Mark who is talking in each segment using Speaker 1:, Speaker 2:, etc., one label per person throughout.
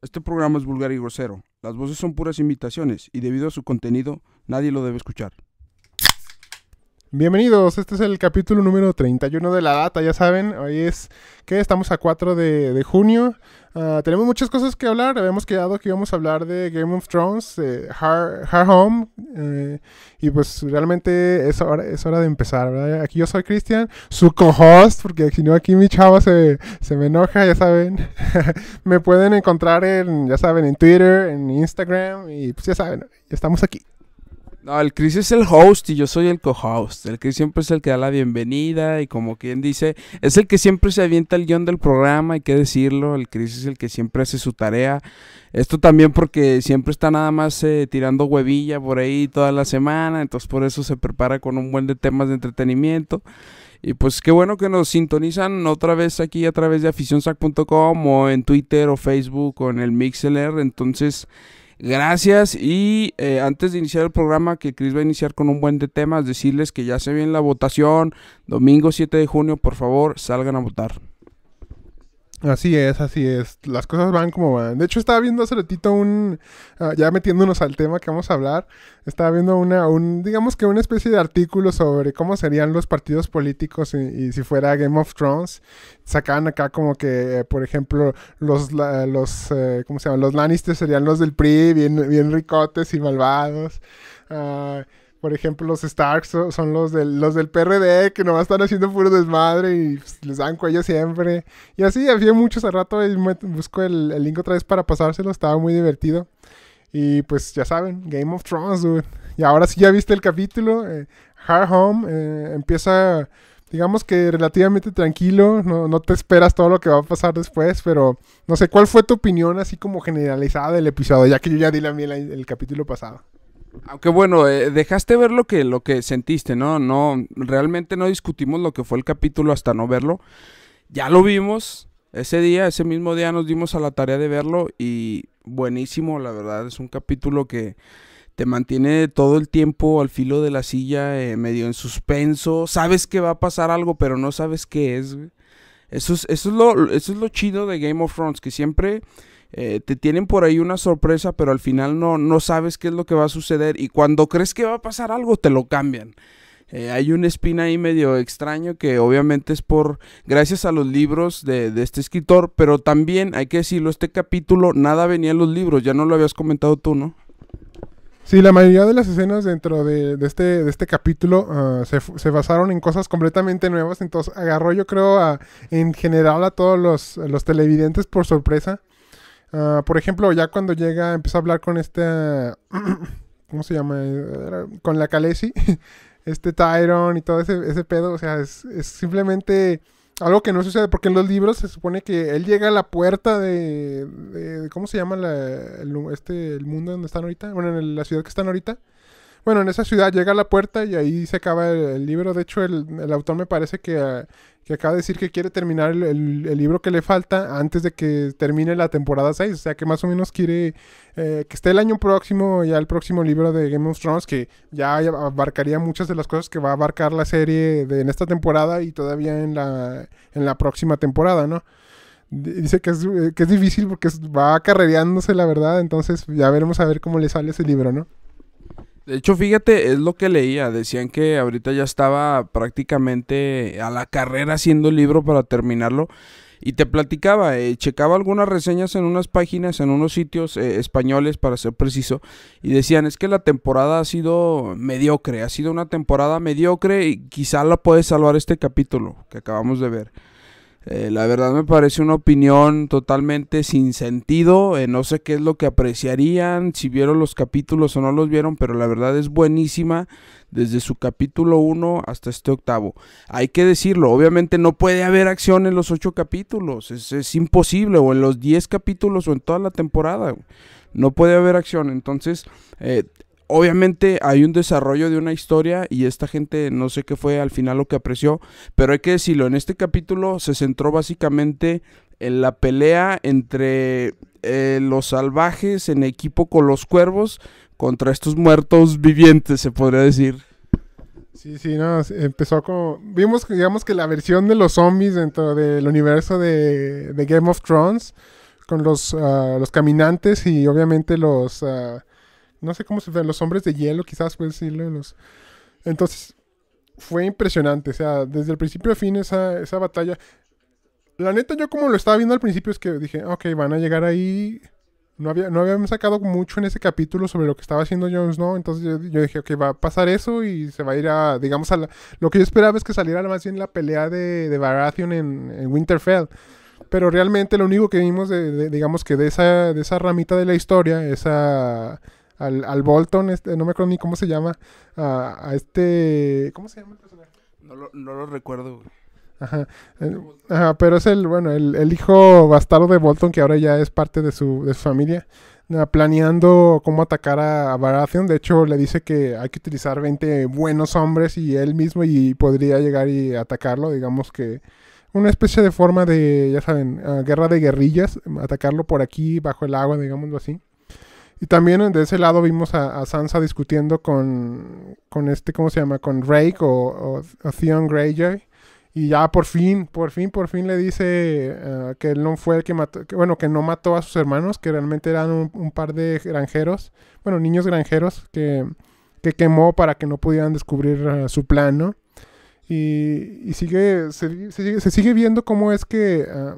Speaker 1: Este programa es vulgar y grosero. Las voces son puras imitaciones y debido a su contenido nadie
Speaker 2: lo debe escuchar. Bienvenidos, este es el capítulo número 31 de la data, ya saben, hoy es que estamos a 4 de, junio. Ah, tenemos muchas cosas que hablar, habíamos quedado que íbamos a hablar de Game of Thrones, de eh, Hard, Home, eh, y pues realmente es hora, es hora de empezar, ¿verdad? Aquí yo soy Cristian, su co-host, porque si no aquí mi chava se, se me enoja, ya saben. me pueden encontrar en, ya saben, en Twitter, en Instagram, y pues ya saben, ya estamos aquí.
Speaker 1: No, el Chris es el host y yo soy el co-host. El Chris siempre es el que da la bienvenida y como quien dice, es el que siempre se avienta el guión del programa, hay que decirlo. El Chris es el que siempre hace su tarea. Esto también porque siempre está nada más eh, tirando huevilla por ahí toda la semana, entonces por eso se prepara con un buen de temas de entretenimiento. Y pues qué bueno que nos sintonizan otra vez aquí a través de aficionsac.com o en Twitter o Facebook o en el Mixler. Entonces... Gracias y eh, antes de iniciar el programa que Cris va a iniciar con un buen de temas, decirles que ya se viene la votación, domingo 7 de junio, por
Speaker 2: favor, salgan a votar. Así es, así es. Las cosas van como van. De hecho, estaba viendo hace ratito un. Ah, ya metiéndonos al tema que vamos a hablar. Estaba viendo una. Un, digamos que una especie de artículo sobre cómo serían los partidos políticos y, si fuera Game of Thrones. Sacaban acá como que, por ejemplo, los. los eh, ¿Cómo se llama? Los Lannister serían los del PRI, bien, bien ricotes y malvados. Ah, por ejemplo, los Starks son los del, los del PRD que nomás están haciendo puro desmadre y pues, les dan cuello siempre. Y así, había muchos hace rato y busco el, link otra vez para pasárselo, estaba muy divertido. Y pues ya saben, Game of Thrones, dude. Y ahora sí ya viste el capítulo, eh, Hard Home eh, empieza, digamos que relativamente tranquilo, no, te esperas todo lo que va a pasar después, pero no sé, ¿cuál fue tu opinión así como generalizada del episodio? Ya que yo ya di la miel el capítulo pasado.
Speaker 1: Aunque bueno, eh, dejaste ver lo que, lo que sentiste, ¿no? No, realmente no discutimos lo que fue el capítulo hasta no verlo. Ya lo vimos ese día, ese mismo día nos dimos a la tarea de verlo y buenísimo, la verdad, es un capítulo que te mantiene todo el tiempo al filo de la silla, eh, medio en suspenso, sabes que va a pasar algo, pero no sabes qué es. Eso es, eso, es lo, eso es lo chido de Game of Thrones, que siempre eh, te tienen por ahí una sorpresa, pero al final no, no sabes qué es lo que va a suceder y cuando crees que va a pasar algo, te lo cambian. Eh, hay un espina ahí medio extraño que obviamente es por gracias a los libros de, este escritor, pero también hay que decirlo, este capítulo nada venía en los libros, ya no lo habías comentado tú, ¿no?
Speaker 2: Sí, la mayoría de las escenas dentro de, este, este capítulo ah, se, basaron en cosas completamente nuevas, entonces agarró yo creo a, en general a todos los televidentes por sorpresa Ah, por ejemplo, ya cuando llega, empieza a hablar con este ¿Cómo se llama? Eh, con la Kalesi. Este Tyron y todo ese, pedo. O sea, es, simplemente algo que no sucede. Porque en los libros se supone que él llega a la puerta de. ¿Cómo se llama el, este, el mundo donde están ahorita? Bueno, en la ciudad que están ahorita. Bueno, en esa ciudad llega a la puerta y ahí se acaba el, libro. De hecho, el, autor me parece que que acaba de decir que quiere terminar el, libro que le falta antes de que termine la temporada 6. O sea que más o menos quiere eh, que esté el año próximo, ya el próximo libro de Game of Thrones, que ya abarcaría muchas de las cosas que va a abarcar la serie en esta temporada y todavía en la, en la próxima temporada, ¿no? Dice que es, eh, que es difícil porque va acarreándose, la verdad. Entonces ya veremos a ver cómo le sale ese libro, ¿no?
Speaker 1: De hecho, fíjate, es lo que leía. Decían que ahorita ya estaba prácticamente a la carrera haciendo el libro para terminarlo. Y te platicaba, eh, checaba algunas reseñas en unas páginas, en unos sitios eh, españoles, para ser preciso, y decían, es que la temporada ha sido mediocre, ha sido una temporada mediocre y quizá la puede salvar este capítulo que acabamos de ver. Eh, la verdad me parece una opinión totalmente sin sentido. Eh, no sé qué es lo que apreciarían, si vieron los capítulos o no los vieron, pero la verdad es buenísima desde su capítulo 1 hasta este octavo. Hay que decirlo, obviamente no puede haber acción en los 8 capítulos, es, imposible, o en los 10 capítulos o en toda la temporada. No puede haber acción, entonces eh, obviamente hay un desarrollo de una historia y esta gente no sé qué fue al final lo que apreció, pero hay que decirlo, en este capítulo se centró básicamente en la pelea entre eh, los salvajes en equipo con los cuervos contra estos muertos vivientes, se podría decir.
Speaker 2: Sí, sí, no, empezó como... Vimos, digamos, que la versión de los zombies dentro del universo de, Game of Thrones, con los, ah, los caminantes y obviamente los... Ah, no sé cómo se ven, los hombres de hielo, quizás puedes decirlo. Los... Entonces, fue impresionante. O sea, desde el principio a fin esa, esa batalla. La neta, yo como lo estaba viendo al principio, es que dije, ok, van a llegar ahí. No, había, no habíamos sacado mucho en ese capítulo sobre lo que estaba haciendo Jones, ¿no? Entonces yo, dije, ok, va a pasar eso y se va a ir a, digamos, a Lo que yo esperaba es que saliera más bien la pelea de, de Baratheon en, en Winterfell pero realmente lo único que vimos digamos que de esa de esa ramita de la historia esa al, Bolton, este, no me acuerdo ni cómo se llama, a, este... ¿Cómo
Speaker 1: se llama el personaje? No lo, recuerdo,
Speaker 2: eh, Ajá. pero es el, bueno, el, hijo bastardo de Bolton que ahora ya es parte de su, familia, ah, planeando cómo atacar a, Baratheon. De hecho, le dice que hay que utilizar 20 buenos hombres y él mismo y podría llegar y atacarlo, digamos que una especie de forma de, ya saben, ah, guerra de guerrillas, atacarlo por aquí, bajo el agua, digámoslo así. Y también de ese lado vimos a, Sansa discutiendo con, este, ¿cómo se llama? Con Rake o, Theon Greyjoy. Y ya por fin, por fin, por fin le dice eh, que él no fue el que mató, bueno, que no mató a sus hermanos, que realmente eran un, par de granjeros, bueno, niños granjeros que, quemó para que no pudieran descubrir eh, su plano. Y, sigue, se, sigue, viendo cómo es que eh,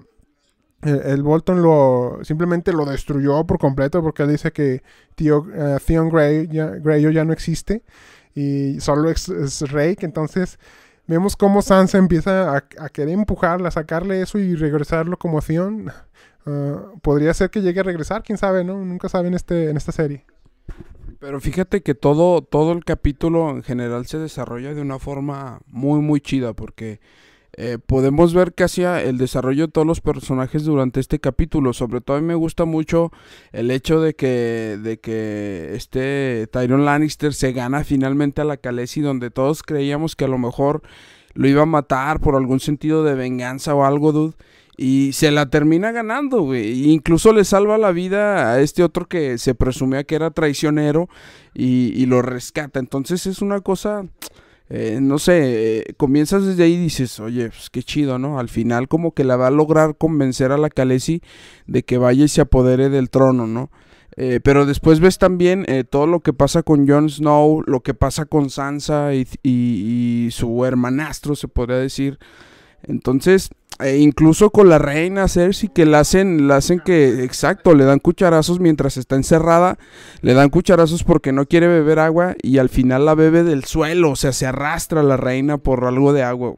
Speaker 2: eh, el, Bolton lo simplemente lo destruyó por completo porque él dice que tío, eh, Theon Grey ya, no existe y solo es, Rey. Entonces vemos cómo Sansa empieza a, querer empujarla, a sacarle eso y regresarlo como Theon. Ah, podría ser que llegue a regresar, quién sabe, ¿no? Nunca sabe en, este, en esta serie.
Speaker 1: Pero fíjate que todo, todo el capítulo en general se desarrolla de una forma muy, muy chida porque eh, podemos ver casi el desarrollo de todos los personajes durante este capítulo. Sobre todo a mí me gusta mucho el hecho de que, de que este Tyrone Lannister se gana finalmente a la Khaleesi, donde todos creíamos que a lo mejor lo iba a matar por algún sentido de venganza o algo, dude. Y se la termina ganando, güey. E incluso le salva la vida a este otro que se presumía que era traicionero y, y lo rescata. Entonces es una cosa eh, no sé, eh, comienzas desde ahí y dices, oye, pues qué chido, ¿no? Al final como que la va a lograr convencer a la Khaleesi de que vaya y se apodere del trono, ¿no? Eh, pero después ves también todo lo que pasa con Jon Snow, lo que pasa con Sansa y, su hermanastro, se podría decir. Entonces, e incluso con la reina Cersei, que la hacen, la hacen que, exacto, le dan cucharazos mientras está encerrada, le dan cucharazos porque no quiere beber agua y al final la bebe del suelo, o sea, se arrastra la reina por algo de agua,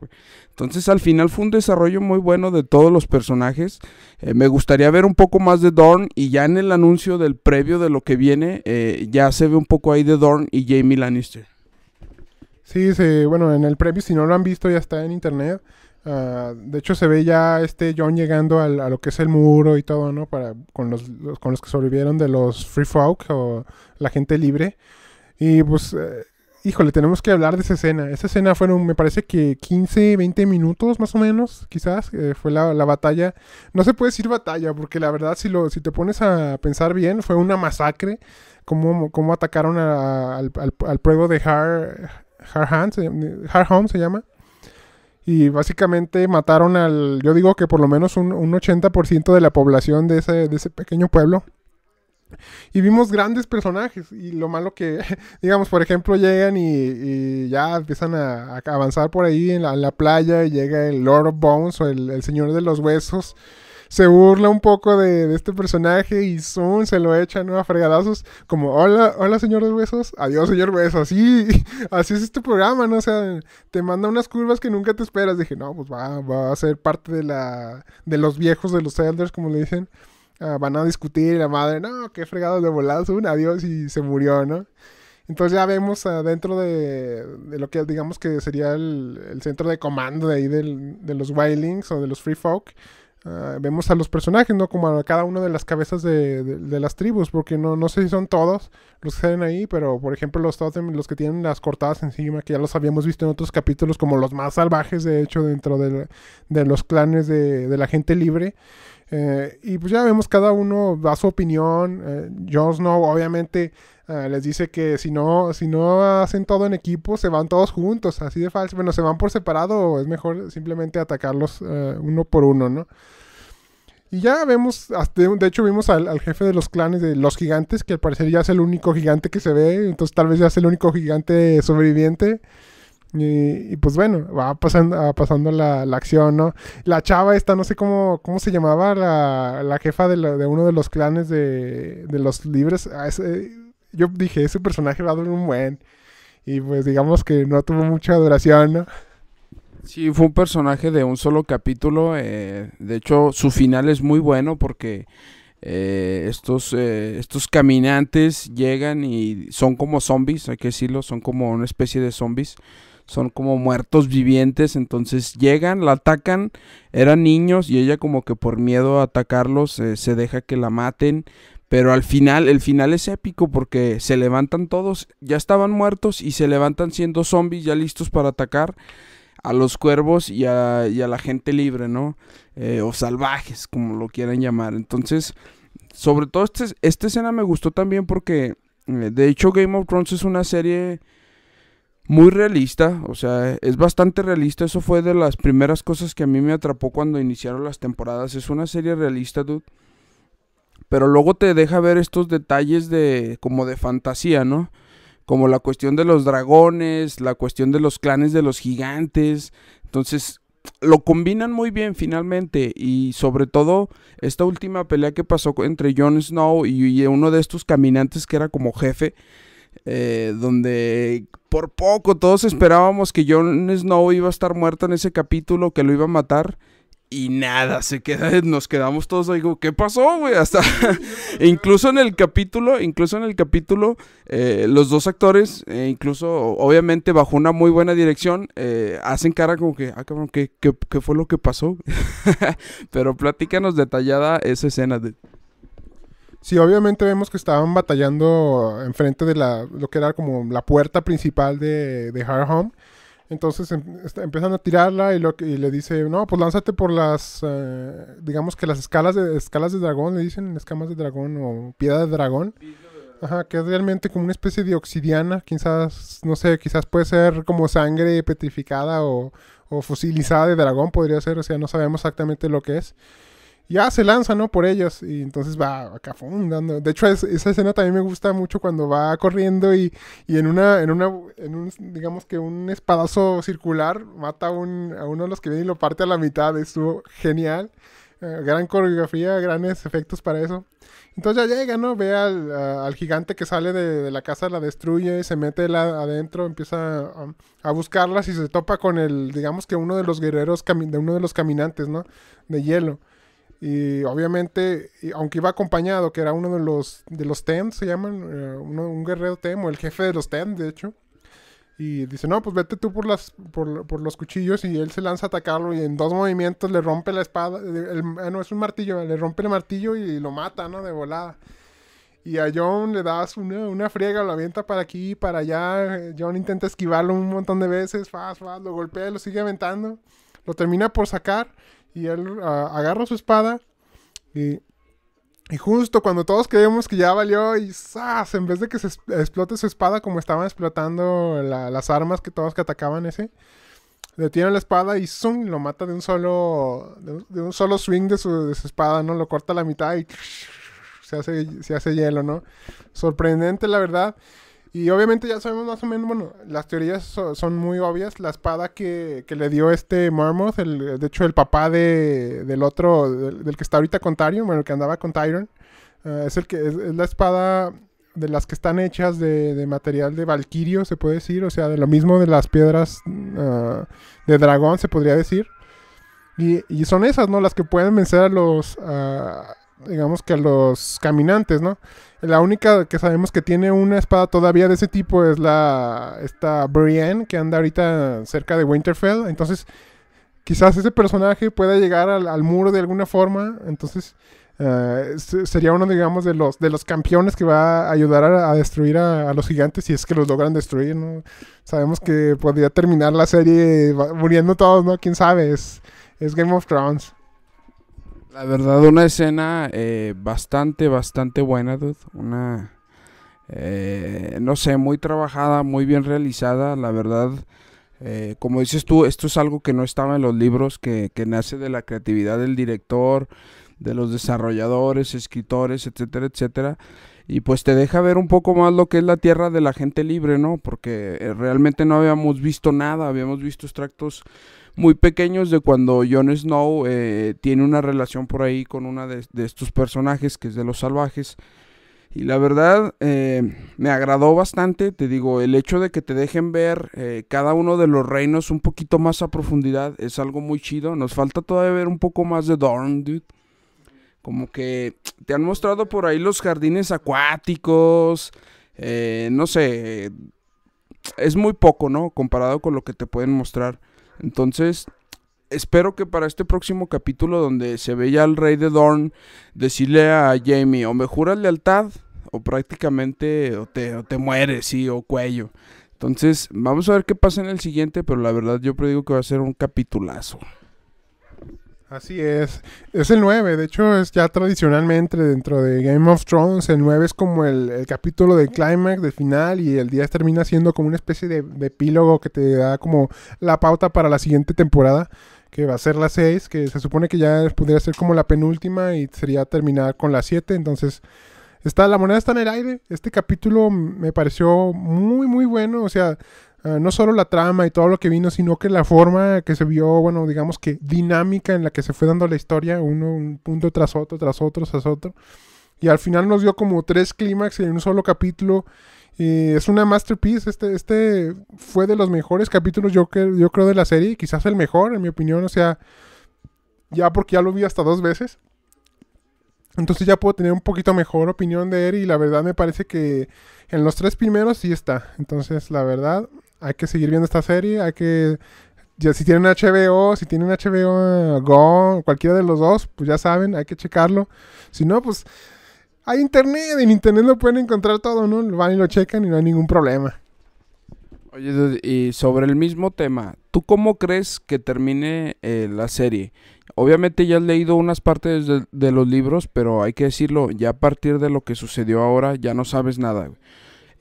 Speaker 1: Entonces al final fue un desarrollo muy bueno de todos los personajes. Eh, me gustaría ver un poco más de Dorn y ya en el anuncio del previo de lo que viene, eh, ya se ve un poco ahí de Dorn y Jamie Lannister.
Speaker 2: Sí, sí, bueno, en el previo, si no lo han visto, ya está en internet. Ah, de hecho, se ve ya este John llegando al, a lo que es el muro y todo, ¿no? Para, con, los, que sobrevivieron de los Free Folk o la gente libre. Y pues, eh, híjole, tenemos que hablar de esa escena. Esa escena fueron, me parece que 15, 20 minutos más o menos, quizás. Eh, fue la, batalla. No se puede decir batalla, porque la verdad, si, lo, si te pones a pensar bien, fue una masacre. Cómo, cómo atacaron al, al, pueblo de Har, Har, Han, Home, se llama. Y básicamente mataron al, yo digo que por lo menos un, un 80% de la población de ese, de ese pequeño pueblo. Y vimos grandes personajes. Y lo malo que, digamos, por ejemplo, llegan y, ya empiezan a, avanzar por ahí en la, playa. Y llega el Lord of Bones o el, el Señor de los Huesos se burla un poco de, este personaje y Zoom se lo echa a fregadazos. Como, hola, hola, señor huesos... Adiós, señor huesos Así, así es este programa, ¿no? O sea, te manda unas curvas que nunca te esperas. Dije, no, pues va, va a ser parte de la, de los viejos, de los elders, como le dicen. Ah, van a discutir, la madre, no, qué fregados de volados, un adiós y se murió, ¿no? Entonces ya vemos adentro de, lo que digamos que sería el, centro de comando de ahí de los Wildlings o de los Free Folk, Ah, vemos a los personajes, ¿no? Como a cada uno de las cabezas de, las tribus, porque no, no sé si son todos los que salen ahí, pero por ejemplo los totem, los que tienen las cortadas encima, que ya los habíamos visto en otros capítulos, como los más salvajes, de hecho, dentro de, los clanes de, la gente libre. Eh, y pues ya vemos cada uno da su opinión. Eh, Jones no obviamente Ah, les dice que si no, si no hacen todo en equipo, se van todos juntos, así de falso. Bueno, se van por separado o es mejor simplemente atacarlos eh, uno por uno, ¿no? Y ya vemos, de hecho vimos al, jefe de los clanes de los gigantes, que al parecer ya es el único gigante que se ve, entonces tal vez ya es el único gigante sobreviviente. Y, pues bueno, va pasando, pasando la, acción, ¿no? La chava esta, no sé cómo, cómo se llamaba, la, jefa de, uno de los clanes de, los libres. Ah, eh, yo dije, ese personaje va a durar un buen. Y pues digamos que no tuvo mucha duración, ¿no? Sí, fue un personaje de un solo
Speaker 1: capítulo. Eh, de hecho, su final es muy bueno porque eh, estos, eh, estos caminantes llegan y son como zombies, hay que decirlo, son como una especie de zombies. Son como muertos vivientes, entonces llegan, la atacan, eran niños y ella como que por miedo a atacarlos se deja que la maten. Pero al final, el final es épico porque se levantan todos, ya estaban muertos y se levantan siendo zombies ya listos para atacar a los cuervos y a, la gente libre, ¿no? Eh, o salvajes, como lo quieran llamar. Entonces, sobre todo este, esta escena me gustó también porque, eh, de hecho, Game of Thrones es una serie muy realista, o sea, es bastante realista. Eso fue de las primeras cosas que a mí me atrapó cuando iniciaron las temporadas. Es una serie realista, dude. Pero luego te deja ver estos detalles de como de fantasía, ¿no? Como la cuestión de los dragones, la cuestión de los clanes de los gigantes. Entonces, lo combinan muy bien finalmente y sobre todo esta última pelea que pasó entre Jon Snow y, uno de estos caminantes que era como jefe, eh, donde por poco todos esperábamos que Jon Snow iba a estar muerto en ese capítulo, que lo iba a matar y nada, se queda, nos quedamos todos ahí ¿qué pasó, güey? Hasta, e incluso en el capítulo, incluso en el capítulo, eh, los dos actores, eh, incluso, obviamente, bajo una muy buena dirección, eh, hacen cara como que, ah, cabrón, ¿qué, qué, qué fue lo que pasó? Pero platícanos detallada esa escena. De...
Speaker 2: Sí, obviamente vemos que estaban batallando enfrente de la, lo que era como la puerta principal de, de Hard Home. Entonces em, empiezan a tirarla y, lo, le dice, no, pues lánzate por las, eh, digamos que las escalas de, escalas de dragón, le dicen escamas de dragón o piedra de dragón. Ajá, que es realmente como una especie de oxidiana, quizás, no sé, quizás puede ser como sangre petrificada o, o fusilizada de dragón, podría ser, o sea, no sabemos exactamente lo que es ya se lanza, ¿no? Por ellos. Y entonces va acá fundando. De hecho, esa escena también me gusta mucho cuando va corriendo y, en una, en una, en un, digamos que un espadazo circular mata a, uno de los que viene y lo parte a la mitad. Estuvo genial. Eh, gran coreografía, grandes efectos para eso. Entonces ya llega, ¿no? Ve al, gigante que sale de, la casa, la destruye, se mete la, adentro, empieza a, a, buscarlas y se topa con el, digamos que uno de los guerreros de uno de los caminantes, ¿no? De hielo. Y obviamente, aunque iba acompañado, que era uno de los, de los ten se llaman, eh, un guerrero temo o el jefe de los ten de hecho. Y dice, no, pues vete tú por, las, por, por, los cuchillos y él se lanza a atacarlo y en dos movimientos le rompe la espada, ah, no es un martillo, le rompe el martillo y, lo mata, ¿no? De volada. Y a John le das una, una friega, lo avienta para aquí, para allá. Eh, John intenta esquivarlo un montón de veces, lo golpea, lo sigue aventando. Lo termina por sacar y él ah, agarra su espada y, justo cuando todos creemos que ya valió y ¡zas! En vez de que se explote su espada como estaban explotando las armas que todos que atacaban ese, detiene la espada y Lo mata de un solo, de un, solo swing de su, espada, ¿no? Lo corta a la mitad y se hace, se hace hielo, ¿no? Sorprendente, la verdad. Y obviamente ya sabemos más o menos, bueno, las teorías son muy obvias. La espada que, le dio este Marmoth, el, de hecho el papá de, del otro, del, que está ahorita con Tyrion, bueno, el que andaba con Tyrion, eh, es, el que, es, la espada de las que están hechas de, material de valquirio, se puede decir, o sea, de lo mismo de las piedras ah, de dragón, se podría decir. Y, y, son esas, ¿no? Las que pueden vencer a los, ah, digamos que a los caminantes, ¿no? La única que sabemos que tiene una espada todavía de ese tipo es la esta Brienne que anda ahorita cerca de Winterfell, entonces quizás ese personaje pueda llegar al, muro de alguna forma, entonces eh, sería uno, digamos, de los de los campeones que va a ayudar a, destruir a, los gigantes si es que los logran destruir, ¿no? Sabemos que podría terminar la serie muriendo todos, ¿no? Quién sabe, es Game of Thrones.
Speaker 1: La verdad, una escena eh, bastante, bastante buena, dude. Una, eh, no sé, muy trabajada, muy bien realizada. La verdad, eh, como dices tú, esto es algo que no estaba en los libros, que, que nace de la creatividad del director, de los desarrolladores, escritores, etcétera, etcétera y pues te deja ver un poco más lo que es la tierra de la gente libre, ¿no? Porque realmente no habíamos visto nada, habíamos visto extractos muy pequeños de cuando Jon Snow eh, tiene una relación por ahí con una de, estos personajes que es de los salvajes. Y la verdad eh, me agradó bastante, te digo, el hecho de que te dejen ver eh, cada uno de los reinos un poquito más a profundidad es algo muy chido. Nos falta todavía ver un poco más de Dorn, dude. Como que te han mostrado por ahí los jardines acuáticos, no sé, es muy poco, ¿no? Comparado con lo que te pueden mostrar. Entonces, espero que para este próximo capítulo donde se vea al rey de Dorn decirle a Jamie o me juras lealtad o prácticamente o te, o te mueres, sí, o cuello. Entonces, vamos a ver qué pasa en el siguiente, pero la verdad yo predigo que va a ser un capitulazo.
Speaker 2: Así es, es el 9, de hecho es ya tradicionalmente dentro de Game of Thrones, el 9 es como el, capítulo del Climax, del final y el 10 termina siendo como una especie de, epílogo que te da como la pauta para la siguiente temporada, que va a ser la 6, que se supone que ya podría ser como la penúltima y sería terminar con la 7, entonces está, la moneda está en el aire, este capítulo me pareció muy muy bueno, o sea eh, no solo la trama y todo lo que vino, sino que la forma que se vio, bueno, digamos que dinámica en la que se fue dando la historia, uno un punto tras otro, tras otro, tras otro. Y al final nos dio como tres clímax en un solo capítulo. es una masterpiece. Este, este fue de los mejores capítulos, yo, yo creo, de la serie. Quizás el mejor, en mi opinión. O sea, ya porque ya lo vi hasta dos veces. Entonces ya puedo tener un poquito mejor opinión de él. Y la verdad me parece que en los tres primeros sí está. Entonces, la verdad, hay que seguir viendo esta serie, hay que... Ya, si tienen HBO, si tienen HBO Go, cualquiera de los dos, pues ya saben, hay que checarlo. Si no, pues hay internet, en internet lo pueden encontrar todo, ¿no? Van y lo checan y no hay ningún problema.
Speaker 1: Oye, y sobre el mismo tema, ¿tú cómo crees que termine eh, la serie? Obviamente ya has leído unas partes de, de, los libros, pero hay que decirlo, ya a partir de lo que sucedió ahora ya no sabes nada. Güey.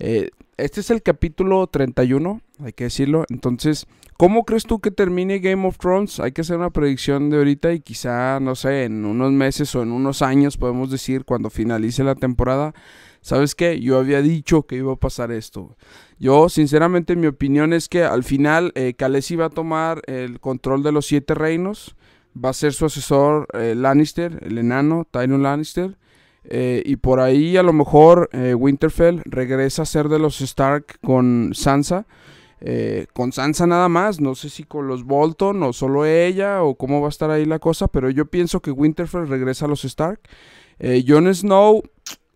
Speaker 1: Eh, este es el capítulo 31, hay que decirlo. Entonces, ¿cómo crees tú que termine Game of Thrones? Hay que hacer una predicción de ahorita y quizá, no sé, en unos meses o en unos años podemos decir cuando finalice la temporada. ¿Sabes qué? Yo había dicho que iba a pasar esto. Yo, sinceramente, mi opinión es que al final eh, va a tomar el control de los siete reinos. Va a ser su asesor eh, Lannister, el enano, Tyrion Lannister. Eh, y por ahí a lo mejor eh, Winterfell regresa a ser de los Stark con Sansa. Eh, con Sansa nada más, no sé si con los Bolton o solo ella o cómo va a estar ahí la cosa, pero yo pienso que Winterfell regresa a los Stark. Jon Snow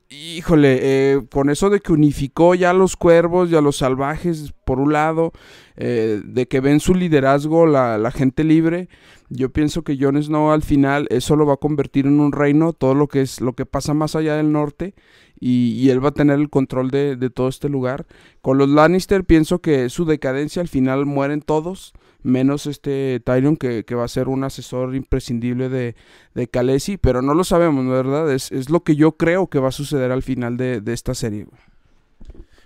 Speaker 1: híjole, eh, con eso de que unificó ya a los cuervos y a los salvajes, por un lado, eh, de que ven su liderazgo la, la, gente libre, yo pienso que Jon Snow al final eso lo va a convertir en un reino, todo lo que es lo que pasa más allá del norte, y, y él va a tener el control de, de, todo este lugar. Con los Lannister pienso que su decadencia al final mueren todos menos este Tyron, que, va a ser un asesor imprescindible de, de pero no lo sabemos, ¿verdad? Es, lo que yo creo que va a suceder al final de, esta serie.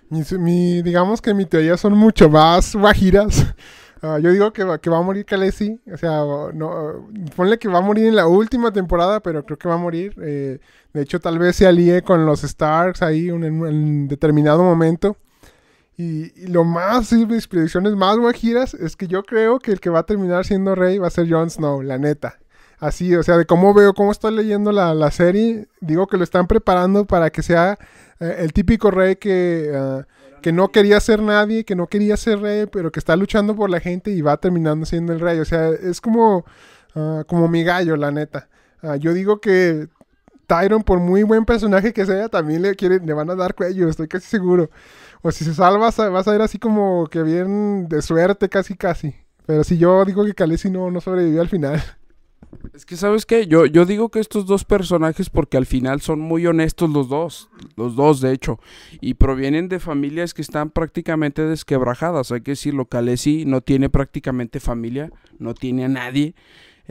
Speaker 2: digamos que mi teoría son mucho más guajiras. Ah, yo digo que va, que va a morir Calesi. O sea, no, ponle que va a morir en la última temporada, pero creo que va a morir. Eh, de hecho, tal vez se alíe con los Starks ahí en, un determinado momento. Y, lo más, mis predicciones más guajiras es que yo creo que el que va a terminar siendo rey va a ser Jon Snow, la neta. Así, o sea, de cómo veo, cómo estoy leyendo la, serie, digo que lo están preparando para que sea eh, el típico rey que, ah, que no quería ser nadie, que no quería ser rey, pero que está luchando por la gente y va terminando siendo el rey. O sea, es como, ah, como mi gallo, la neta. Ah, yo digo que Tyron, por muy buen personaje que sea, también le, quieren, le van a dar cuello, estoy casi seguro. O si se salva, vas a salir así como que bien de suerte, casi, casi. Pero si yo digo que Khaleesi no, no sobrevivió al final.
Speaker 1: Es que, ¿sabes qué? Yo, yo digo que estos dos personajes, porque al final son muy honestos los dos, los dos de hecho, y provienen de familias que están prácticamente desquebrajadas. Hay que decirlo, Khaleesi no tiene prácticamente familia, no tiene a nadie.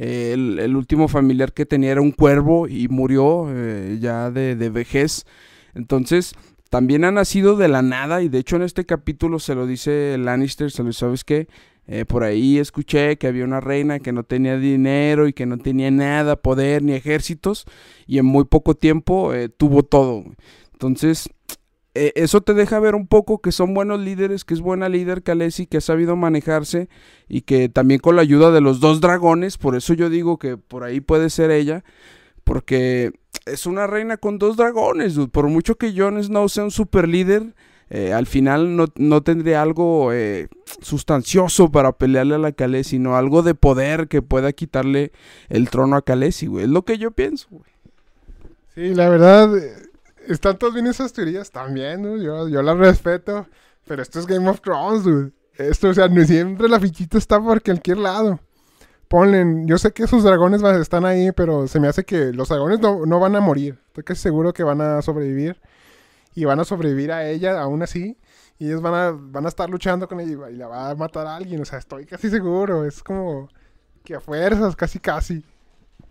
Speaker 1: Eh, el, último familiar que tenía era un cuervo y murió eh, ya de, vejez. Entonces, también ha nacido de la nada y de hecho en este capítulo se lo dice Lannister, se lo ¿sabes qué? Eh, por ahí escuché que había una reina que no tenía dinero y que no tenía nada, poder ni ejércitos y en muy poco tiempo tuvo todo. Entonces eh, eso te deja ver un poco que son buenos líderes, que es buena líder Calesi, que ha sabido manejarse y que también con la ayuda de los dos dragones, por eso yo digo que por ahí puede ser ella, porque es una reina con dos dragones, por mucho que Jon no sea un super líder. Eh, al final no, no tendría algo eh, sustancioso para pelearle a la Calais, sino algo de poder que pueda quitarle
Speaker 2: el trono a Calesi, güey. Es lo que yo pienso, güey. Sí, la verdad, están todas bien esas teorías también, Yo, yo las respeto. Pero esto es Game of Thrones, dude. Esto, o sea, no siempre la fichita está por cualquier lado. Ponle, yo sé que sus dragones están ahí, pero se me hace que los dragones no, van a morir. Estoy casi seguro que van a sobrevivir. Y van a sobrevivir a ella aún así. Y ellos van a, van a estar luchando con ella y la va a matar a alguien. O sea, estoy casi seguro. Es como que a fuerzas, casi casi.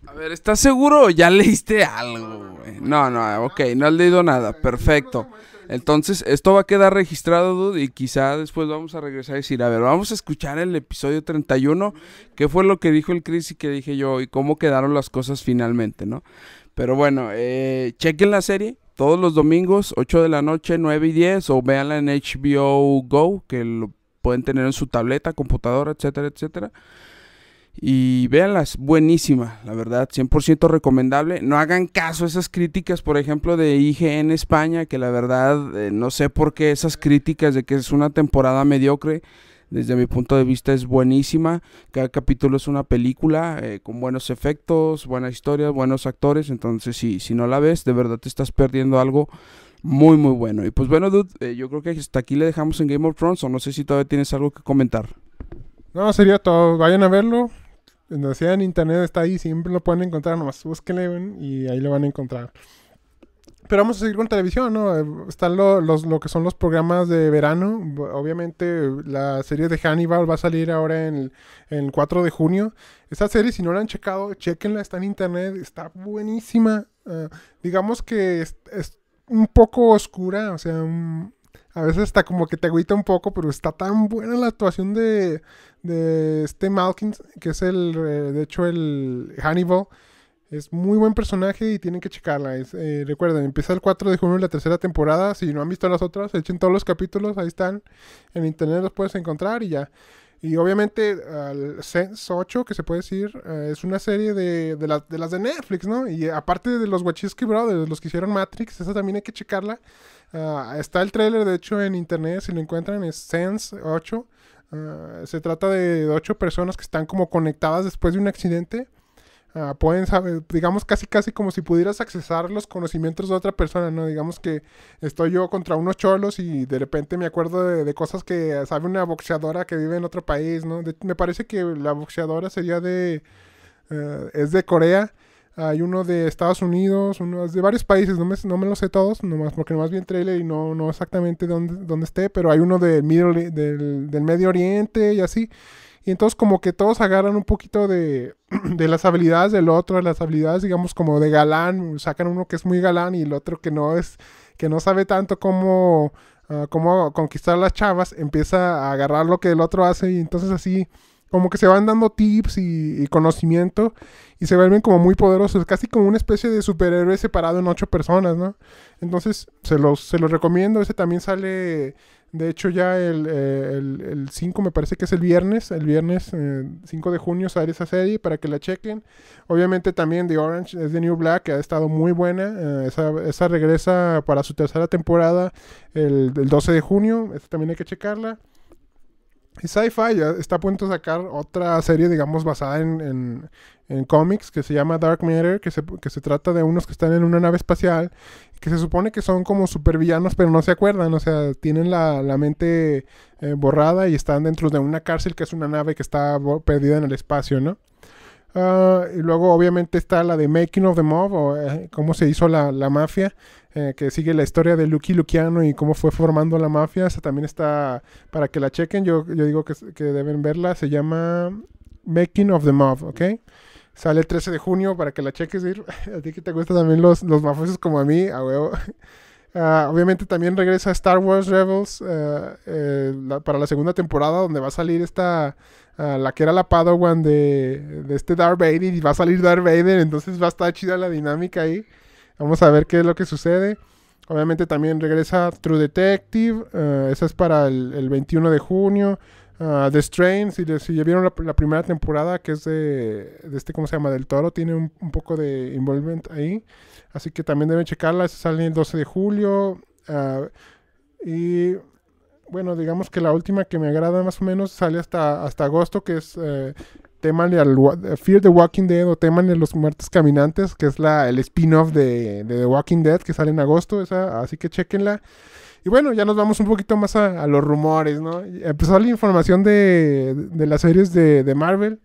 Speaker 1: A ver, ¿estás seguro ya leíste algo, No, no, ok, no has leído nada. Perfecto. Entonces, esto va a quedar registrado, dude, y quizá después vamos a regresar a decir, a ver, vamos a escuchar el episodio 31, qué fue lo que dijo el Chris y qué dije yo, y cómo quedaron las cosas finalmente, ¿no? Pero bueno, eh, chequen la serie, todos los domingos, 8 de la noche, 9 y 10, o véanla en HBO Go, que lo pueden tener en su tableta, computadora, etcétera, etcétera. Y véanlas, buenísima, la verdad, 100% recomendable. No hagan caso a esas críticas, por ejemplo, de IGN España, que la verdad eh, no sé por qué esas críticas de que es una temporada mediocre, desde mi punto de vista es buenísima. Cada capítulo es una película eh, con buenos efectos, buenas historias buenos actores. Entonces, sí, si no la ves, de verdad te estás perdiendo algo muy, muy bueno. Y pues bueno, dude, eh, yo creo que hasta aquí le dejamos en Game of Thrones, o no sé si todavía tienes algo que comentar.
Speaker 2: No, sería todo. Vayan a verlo sea en internet está ahí, siempre lo pueden encontrar, nomás búsquenle y ahí lo van a encontrar. Pero vamos a seguir con televisión, ¿no? Eh, están lo, los, lo que son los programas de verano. Obviamente la serie de Hannibal va a salir ahora en el, 4 de junio. Esta serie, si no la han checado, chequenla, está en internet, está buenísima. Ah, digamos que es, es, un poco oscura, o sea, a veces está como que te agüita un poco, pero está tan buena la actuación de, de este Malkins, que es el, eh, de hecho, el Hannibal. Es muy buen personaje y tienen que checarla. Eh, recuerden, empieza el 4 de junio de la tercera temporada. Si no han visto las otras, echen todos los capítulos, ahí están. En internet los puedes encontrar y ya. Y obviamente Sense 8, que se puede decir, eh, es una serie de, de, las de Netflix, ¿no? Y eh, aparte de los Wachowski Brothers, los que hicieron Matrix, esa también hay que checarla. Ah, está el trailer, de hecho, en internet, si lo encuentran, es Sense 8. Ah, se trata de ocho personas que están como conectadas después de un accidente Ah, pueden saber, digamos casi casi como si pudieras accesar los conocimientos de otra persona, ¿no? Digamos que estoy yo contra unos cholos y de repente me acuerdo de, cosas que sabe una boxeadora que vive en otro país, ¿no? me parece que la boxeadora sería de... Eh, es de Corea, hay uno de Estados Unidos, uno de varios países, no me, no me lo sé todos, nomás porque no más bien trailer y no, no exactamente dónde, dónde esté, pero hay uno e, del, del Medio Oriente y así. Y entonces como que todos agarran un poquito de, las habilidades del otro, de las habilidades digamos como de galán, sacan uno que es muy galán y el otro que no es, que no sabe tanto cómo, ah, conquistar las chavas, empieza a agarrar lo que el otro hace y entonces así como que se van dando tips y, conocimiento y se vuelven como muy poderosos, casi como una especie de superhéroe separado en ocho personas, ¿no? Entonces se se los recomiendo, ese también sale de hecho, ya el, eh, el, 5 me parece que es el viernes, el viernes 5 eh, de junio sale esa serie para que la chequen. Obviamente también The Orange es the New Black, que ha estado muy buena. Eh, esa, esa, regresa para su tercera temporada el, el, 12 de junio, esta también hay que checarla. Y Sci-Fi ya está a punto de sacar otra serie, digamos, basada en, cómics que se llama Dark Matter, que se, trata de unos que están en una nave espacial, que se supone que son como supervillanos, pero no se acuerdan, o sea, tienen la, mente eh, borrada y están dentro de una cárcel que es una nave que está perdida en el espacio, ¿no? Ah, y luego obviamente está la de Making of the Mob, o eh, cómo se hizo la, la mafia, eh, que sigue la historia de Lucky Luciano y cómo fue formando la mafia. también está para que la chequen. Yo, yo digo que, deben verla. Se llama Making of the Mob, Sale el 13 de junio para que la cheques. A ti que te gustan también los, los mafiosos como a mí, a ah, obviamente también regresa Star Wars Rebels eh, eh, para la segunda temporada, donde va a salir esta, ah, la que era la Padawan de, de, este Darth Vader, y va a salir Darth Vader, entonces va a estar chida la dinámica ahí. Vamos a ver qué es lo que sucede. Obviamente también regresa True Detective. Eh, esa es para el, 21 de junio. Ah, The Strain, si, si ya vieron la, primera temporada, que es de, este, ¿cómo se llama? Del Toro, tiene un, poco de involvement ahí. Así que también deben checarla. Esa sale el 12 de julio. Ah, y bueno, digamos que la última que me agrada más o menos sale hasta, hasta agosto, que es eh, temanle al Fear the Walking Dead o tema de los muertos caminantes, que es la, el spin-off de, The Walking Dead que sale en agosto, esa, así que chequenla. Y bueno, ya nos vamos un poquito más a, los rumores, ¿no? Empezó la información de, las series de, Marvel.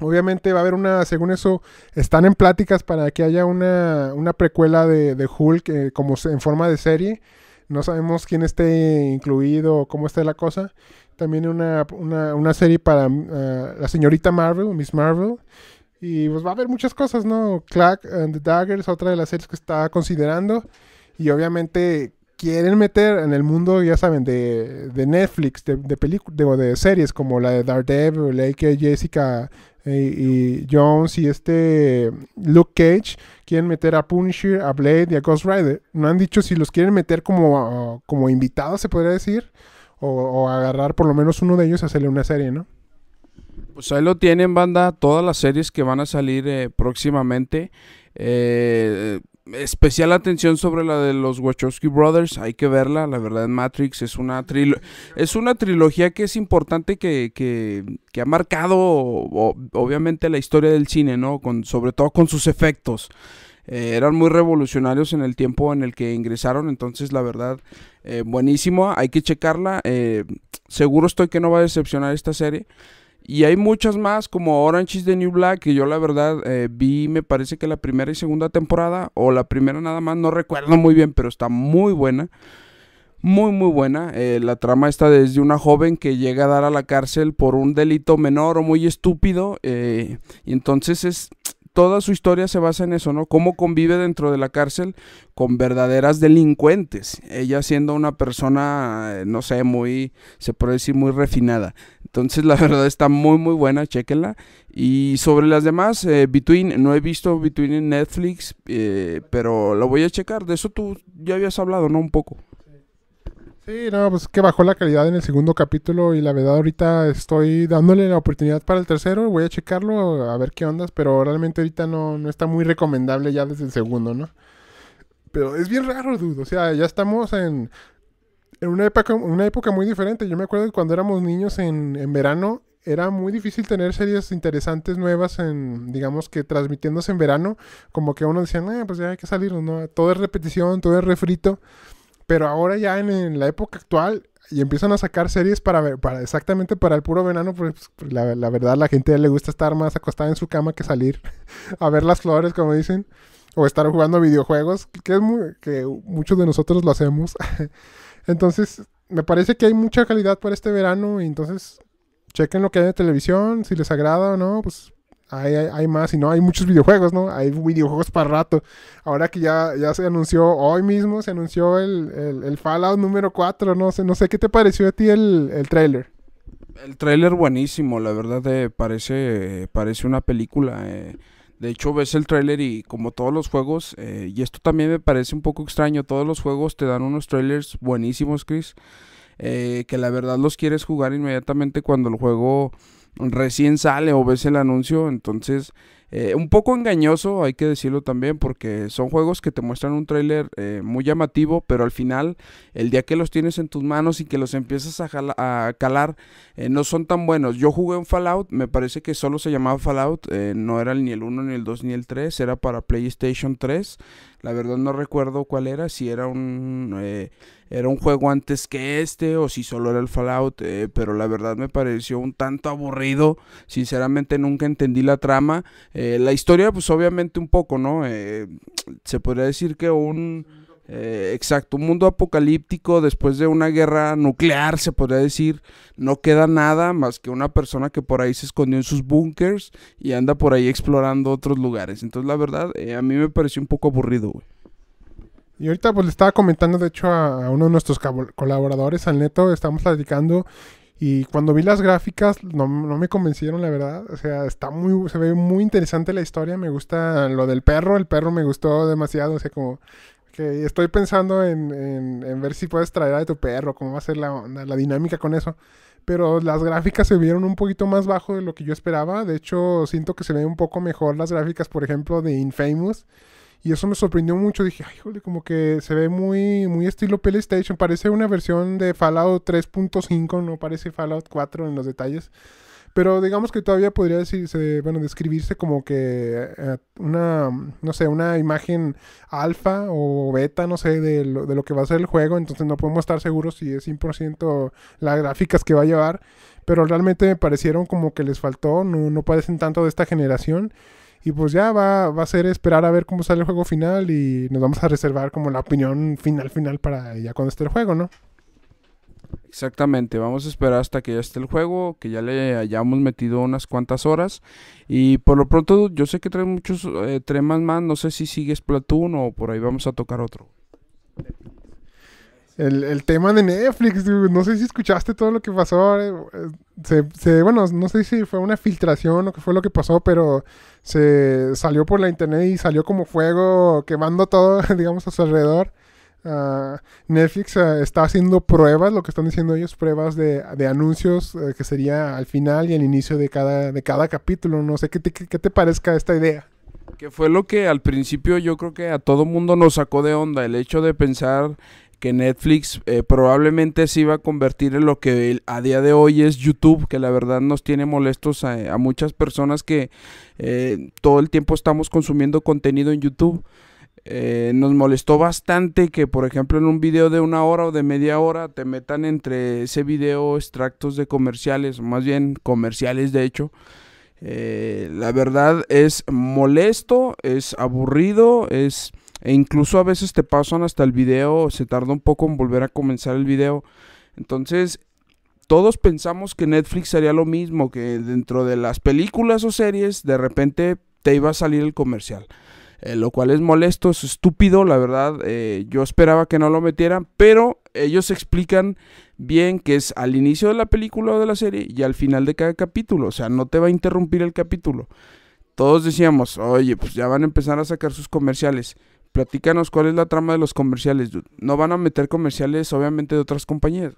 Speaker 2: Obviamente va a haber una, según eso, están en pláticas para que haya una, una precuela de, Hulk eh, como en forma de serie no sabemos quién esté incluido o cómo está la cosa. También una, una, serie para mm, ah, la señorita Marvel, Miss Marvel. Y pues va a haber muchas cosas, ¿no? Clack and the Dagger es otra de las series que está considerando. Y obviamente quieren meter en el mundo, ya saben, de, de Netflix, de, de, de, de series como la de Daredevil, la de Jessica y Jones y este Luke Cage quieren meter a Punisher, a Blade y a Ghost Rider. No han dicho si los quieren meter como, ah, como invitados, se podría decir, o, agarrar por lo menos uno de ellos y hacerle una serie, ¿no?
Speaker 1: Pues ahí lo tienen, banda, todas las series que van a salir eh, próximamente. Eh, especial atención sobre la de los Wachowski Brothers, hay que verla, la verdad Matrix es una, es una trilogía que es importante que, ha marcado obviamente la historia del cine, ¿no? Con, sobre todo con sus efectos. Eh, eran muy revolucionarios en el tiempo en el que ingresaron, entonces la verdad, eh, buenísimo, hay que checarla, eh, seguro estoy que no va a decepcionar esta serie. Y hay muchas más como Orange is the New Black, que yo la verdad eh, vi, me parece que la primera y segunda temporada, o la primera nada más, no recuerdo muy bien, pero está muy buena. Muy, muy buena. Eh, la trama está desde una joven que llega a dar a la cárcel por un delito menor o muy estúpido. Eh, y entonces es toda su historia se basa en eso, ¿no? Cómo convive dentro de la cárcel con verdaderas delincuentes. Ella siendo una persona, eh, no sé, muy, se puede decir, muy refinada. Entonces, la verdad está muy, muy buena, chéquenla. Y sobre las demás, eh, Between, no he visto Between en Netflix, eh, pero lo voy a checar. De eso tú ya habías hablado, ¿no? Un poco.
Speaker 2: Sí, no, pues que bajó la calidad en el segundo capítulo y la verdad ahorita estoy dándole la oportunidad para el tercero, voy a checarlo, a ver qué ondas, pero realmente ahorita no, está muy recomendable ya desde el segundo, ¿no? Pero es bien raro, dude, o sea, ya estamos en, una, época, una época muy diferente, yo me acuerdo que cuando éramos niños en, verano era muy difícil tener series interesantes nuevas en, digamos que transmitiéndose en verano, como que uno decía, ah, pues ya hay que salir, ¿no? Todo es repetición, todo es refrito. Pero ahora ya en, la época actual y empiezan a sacar series para ver, para exactamente para el puro verano, pues, pues la, verdad la gente le gusta estar más acostada en su cama que salir a ver las flores, como dicen, o estar jugando videojuegos, que es que muchos de nosotros lo hacemos. entonces, me parece que hay mucha calidad para este verano y entonces chequen lo que hay en televisión, si les agrada o no, pues hay, más y no hay muchos videojuegos, ¿no? Hay videojuegos para rato. Ahora que ya, ya se anunció, hoy mismo se anunció el, Fallout número 4, no sé, no sé qué te pareció a ti el, trailer.
Speaker 1: El trailer buenísimo, la verdad eh, parece, parece una película. Eh. De hecho, ves el trailer y como todos los juegos, eh, y esto también me parece un poco extraño, todos los juegos te dan unos trailers buenísimos, Chris, que la verdad los quieres jugar inmediatamente cuando el juego recién sale o ves el anuncio, entonces eh, un poco engañoso, hay que decirlo también, porque son juegos que te muestran un trailer eh, muy llamativo, pero al final, el día que los tienes en tus manos y que los empiezas a, calar, eh, no son tan buenos. Yo jugué un Fallout, me parece que solo se llamaba Fallout, no era ni el 1, ni el 2, ni el 3, era para PlayStation 3. La verdad no recuerdo cuál era, si era un, eh, era un juego antes que este o si solo era el Fallout, eh, pero la verdad me pareció un tanto aburrido. Sinceramente nunca entendí la trama. Eh, la historia pues obviamente un poco, ¿no? Eh, se podría decir que un eh, exacto, un mundo apocalíptico después de una guerra nuclear, se podría decir. No queda nada más que una persona que por ahí se escondió en sus bunkers y anda por ahí explorando otros lugares. Entonces, la verdad, eh, a mí me pareció un poco aburrido,
Speaker 2: Y ahorita pues le estaba comentando, de hecho, a, uno de nuestros colaboradores, al Neto, estamos platicando y cuando vi las gráficas, no, no, me convencieron, la verdad. O sea, está muy, se ve muy interesante la historia. Me gusta lo del perro. El perro me gustó demasiado. O sea, como que estoy pensando en, ver si puedes traer a tu perro, cómo va a ser la, dinámica con eso. Pero las gráficas se vieron un poquito más bajo de lo que yo esperaba. De hecho, siento que se ven un poco mejor las gráficas, por ejemplo, de Infamous. Y eso me sorprendió mucho. Dije, ay, jole, como que se ve muy, muy estilo PlayStation. Parece una versión de Fallout 3.5, no parece Fallout 4 en los detalles. Pero digamos que todavía podría decirse, bueno, describirse como que eh, una, no sé, una imagen alfa o beta, no sé, de lo, de lo que va a ser el juego. Entonces no podemos estar seguros si es 100% las gráficas que va a llevar. Pero realmente me parecieron como que les faltó, no, no parecen tanto de esta generación. Y pues ya va, va a ser esperar a ver cómo sale el juego final y nos vamos a reservar como la opinión final final para ya cuando esté el juego, ¿no?
Speaker 1: Exactamente, vamos a esperar hasta que ya esté el juego, que ya le hayamos metido unas cuantas horas. Y por lo pronto, yo sé que trae muchos eh, temas más, no sé si sigues Splatoon o por ahí vamos a tocar otro.
Speaker 2: El, tema de Netflix, no sé si escuchaste todo lo que pasó. Eh, bueno, no sé si fue una filtración o qué fue lo que pasó, pero se salió por la internet y salió como fuego quemando todo, digamos, a su alrededor. Ah, Netflix ah, está haciendo pruebas, lo que están diciendo ellos, pruebas de, de anuncios eh, que sería al final y al inicio de cada, de cada capítulo. No sé ¿qué te, qué te parezca esta idea.
Speaker 1: Que fue lo que al principio yo creo que a todo mundo nos sacó de onda, el hecho de pensar que Netflix eh, probablemente se iba a convertir en lo que a día de hoy es YouTube, que la verdad nos tiene molestos a, muchas personas que eh, todo el tiempo estamos consumiendo contenido en YouTube. Eh, nos molestó bastante que, por ejemplo, en un video de una hora o de media hora te metan entre ese video extractos de comerciales, más bien comerciales de hecho. Eh, la verdad es molesto, es aburrido, es... E incluso a veces te pasan hasta el video, se tarda un poco en volver a comenzar el video. Entonces, todos pensamos que Netflix sería lo mismo, que dentro de las películas o series de repente te iba a salir el comercial. Eh, lo cual es molesto, es estúpido, la verdad, eh, yo esperaba que no lo metieran, pero ellos explican bien que es al inicio de la película o de la serie y al final de cada capítulo, o sea, no te va a interrumpir el capítulo. Todos decíamos, oye, pues ya van a empezar a sacar sus comerciales. Platícanos cuál es la trama de los comerciales,
Speaker 2: No van a meter comerciales, obviamente, de otras compañías.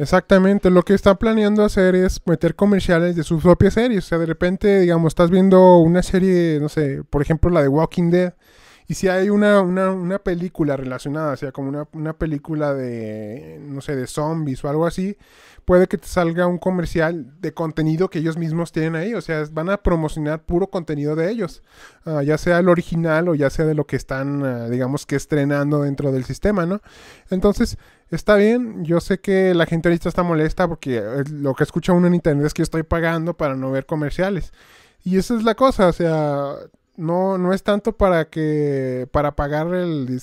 Speaker 2: Exactamente, lo que están planeando hacer es meter comerciales de sus propias series. O sea, de repente, digamos, estás viendo una serie, no sé, por ejemplo, la de Walking Dead. Y si hay una, película relacionada, o sea, como una, película de, no sé, de zombies o algo así, puede que te salga un comercial de contenido que ellos mismos tienen ahí. O sea, van a promocionar puro contenido de ellos, ah, ya sea el original o ya sea de lo que están, ah, digamos, que estrenando dentro del sistema, ¿no? Entonces, está bien, yo sé que la gente ahorita está molesta porque eh, lo que escucha uno en internet es que estoy pagando para no ver comerciales. Y esa es la cosa, o sea, no, no es tanto para que, para pagar el,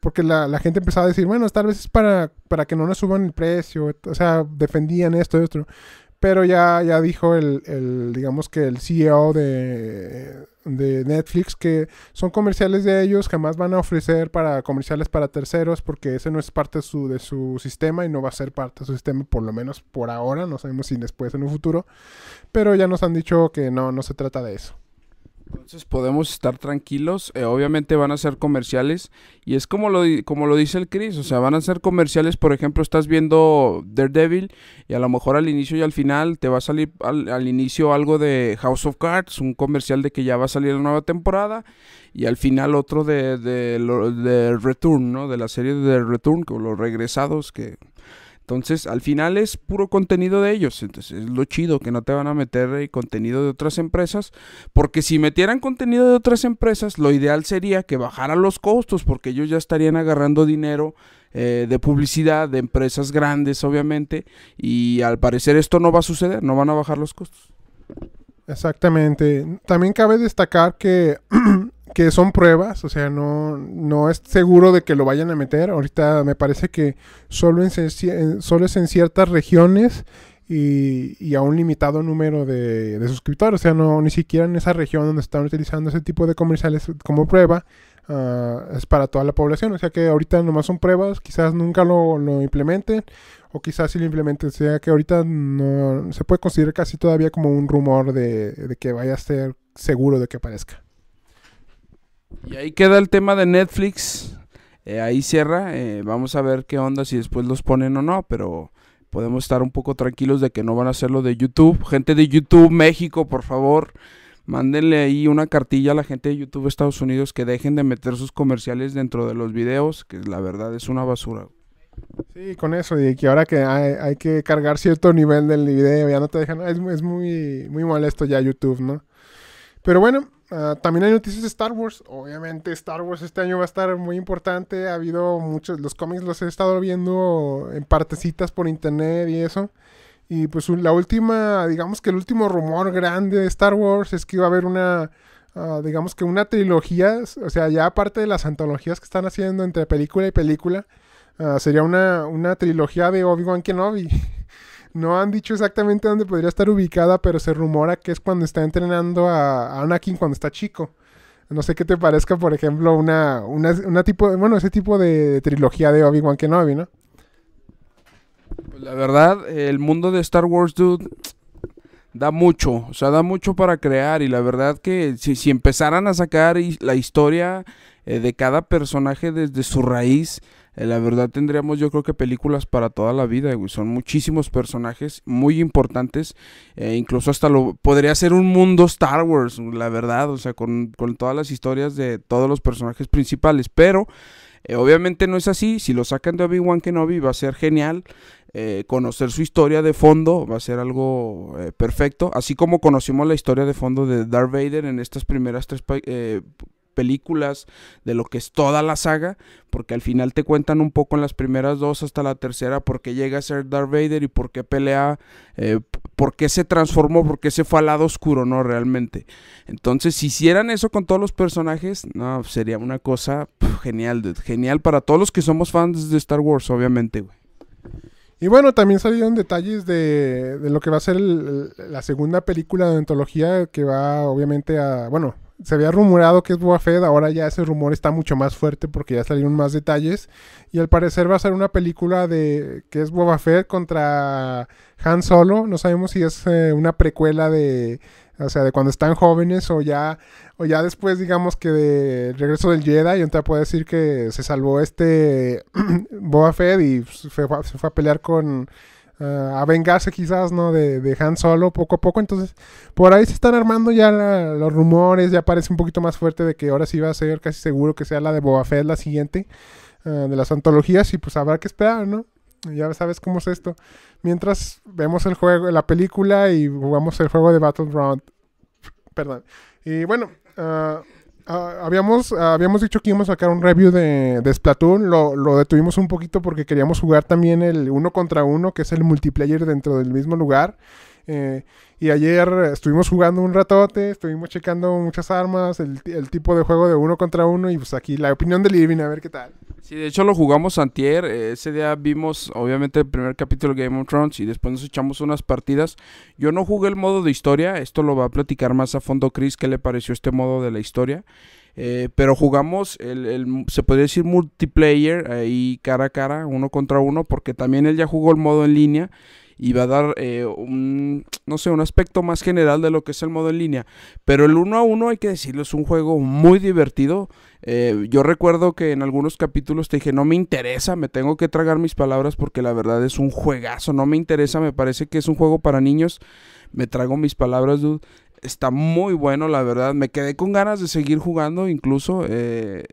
Speaker 2: porque la, gente empezaba a decir, bueno, tal vez es para, para que no nos suban el precio, o sea, defendían esto y otro. Pero ya, ya dijo el, el, digamos que el CEO de, Netflix que son comerciales de ellos, jamás van a ofrecer para comerciales para terceros porque ese no es parte de su, de su sistema y no va a ser parte de su sistema por lo menos por ahora, no sabemos si después en un futuro, pero ya nos han dicho que no, no se trata de eso.
Speaker 1: Entonces podemos estar tranquilos. Eh, obviamente van a ser comerciales. Y es como lo, como lo dice el Chris. O sea, van a ser comerciales. Por ejemplo, estás viendo Daredevil. Y a lo mejor al inicio y al final te va a salir al, inicio algo de House of Cards. Un comercial de que ya va a salir la nueva temporada. Y al final otro de, de, de, de Return, ¿no? De la serie de Return. Con los regresados que... Entonces, al final es puro contenido de ellos. Entonces, es lo chido que no te van a meter contenido de otras empresas. Porque si metieran contenido de otras empresas, lo ideal sería que bajaran los costos, porque ellos ya estarían agarrando dinero eh, de publicidad de empresas grandes, obviamente. Y al parecer
Speaker 2: esto no va a suceder, no van a bajar los costos. Exactamente. También cabe destacar que que son pruebas, o sea, no, no es seguro de que lo vayan a meter. Ahorita me parece que solo, en, solo es en ciertas regiones y, a un limitado número de, suscriptores. O sea, no, ni siquiera en esa región donde están utilizando ese tipo de comerciales como prueba ah, es para toda la población. O sea que ahorita nomás son pruebas, quizás nunca lo, implementen o quizás si lo implementen. O sea que ahorita no se puede considerar casi todavía como un rumor de, de que vaya a ser seguro de que aparezca.
Speaker 1: Y ahí queda el tema de Netflix. Eh, ahí cierra. Eh, vamos a ver qué onda, si después los ponen o no, pero podemos estar un poco tranquilos de que no van a hacerlo de YouTube. Gente de YouTube, México, por favor, mándenle ahí una cartilla a la gente de YouTube Estados Unidos que dejen de meter sus comerciales dentro de los videos, que la verdad
Speaker 2: es una basura. Sí, con eso, y que ahora que hay, que cargar cierto nivel del video, ya no te dejan, es, es muy, muy molesto ya YouTube, ¿no? Pero bueno, Ah, también hay noticias de Star Wars. Obviamente Star Wars este año va a estar muy importante. Ha habido muchos, los cómics los he estado viendo en partecitas por internet y eso. Y pues la última, digamos que el último rumor grande de Star Wars es que iba a haber una, ah, digamos que una trilogía, o sea, ya aparte de las antologías que están haciendo entre película y película, ah, sería una, una trilogía de Obi-Wan Kenobi. No han dicho exactamente dónde podría estar ubicada, pero se rumora que es cuando está entrenando a Anakin cuando está chico. No sé qué te parezca, por ejemplo, una, una, una tipo, bueno, ese tipo de trilogía de Obi-Wan Kenobi, ¿no?
Speaker 1: Pues la verdad, el mundo de Star Wars, dude, da mucho, o sea, da mucho para crear y la verdad que si, empezaran a sacar la historia eh, de cada personaje desde su raíz, eh, la verdad tendríamos yo creo que películas para toda la vida, Son muchísimos personajes muy importantes. Eh, incluso hasta lo... Podría ser un mundo Star Wars, la verdad. O sea, con, todas las historias de todos los personajes principales. Pero... Eh, obviamente no es así, si lo sacan de Obi-Wan Kenobi va a ser genial, conocer su historia de fondo va a ser algo perfecto, así como conocimos la historia de fondo de Darth Vader en estas primeras tres películas, de lo que es toda la saga, porque al final te cuentan un poco en las primeras dos hasta la tercera por qué llega a ser Darth Vader y por qué pelea, eh, por qué se transformó, por qué se fue al lado oscuro, ¿no? Realmente. Entonces, si hicieran eso con todos los personajes, no, sería una cosa genial, genial para todos los que somos fans de Star Wars, obviamente, güey.
Speaker 2: Y bueno, también salieron detalles de, lo que va a ser la segunda película de antología que va obviamente a, bueno, se había rumorado que es Boba Fett, ahora ya ese rumor está mucho más fuerte porque ya salieron más detalles. Y al parecer va a ser una película de que es Boba Fett contra Han Solo. No sabemos si es eh, una precuela de, o sea, de cuando están jóvenes o ya, o ya después, digamos que de regreso del Jedi. Y te puedo decir que se salvó este Boba Fett y se fue a pelear con eh, a vengarse quizás, ¿no? De, Han Solo poco a poco. Entonces, por ahí se están armando ya los rumores, ya parece un poquito más fuerte de que ahora sí va a ser casi seguro que sea la de Boba Fett la siguiente eh, de las antologías y pues habrá que esperar, ¿no? Ya sabes cómo es esto. Mientras vemos el juego, la película y jugamos el juego de Battleground. Perdón. Y bueno, eh, Ah, habíamos, ah, habíamos dicho que íbamos a sacar un review de, de Splatoon. Lo, lo, detuvimos un poquito porque queríamos jugar también el uno contra uno, que es el multiplayer dentro del mismo lugar. Eh, y ayer estuvimos jugando un ratote, estuvimos checando muchas armas, el, tipo de juego de uno contra uno y pues aquí la opinión del Irving, a ver qué tal.
Speaker 1: Sí, de hecho lo jugamos antier, eh, ese día vimos obviamente el primer capítulo de Game of Thrones y después nos echamos unas partidas. Yo no jugué el modo de historia, esto lo va a platicar más a fondo Chris, qué le pareció este modo de la historia. Eh, pero jugamos, el, se podría decir multiplayer, ahí cara a cara, uno contra uno, porque también él ya jugó el modo en línea y va a dar eh, un, no sé, un aspecto más general de lo que es el modo en línea. Pero el 1 a uno, hay que decirlo, es un juego muy divertido. Eh, yo recuerdo que en algunos capítulos te dije, no me interesa, me tengo que tragar mis palabras porque la verdad es un juegazo, no me interesa, me parece que es un juego para niños, me trago mis palabras, dude. Está muy bueno, la verdad. Me quedé con ganas de seguir jugando, incluso. Eh,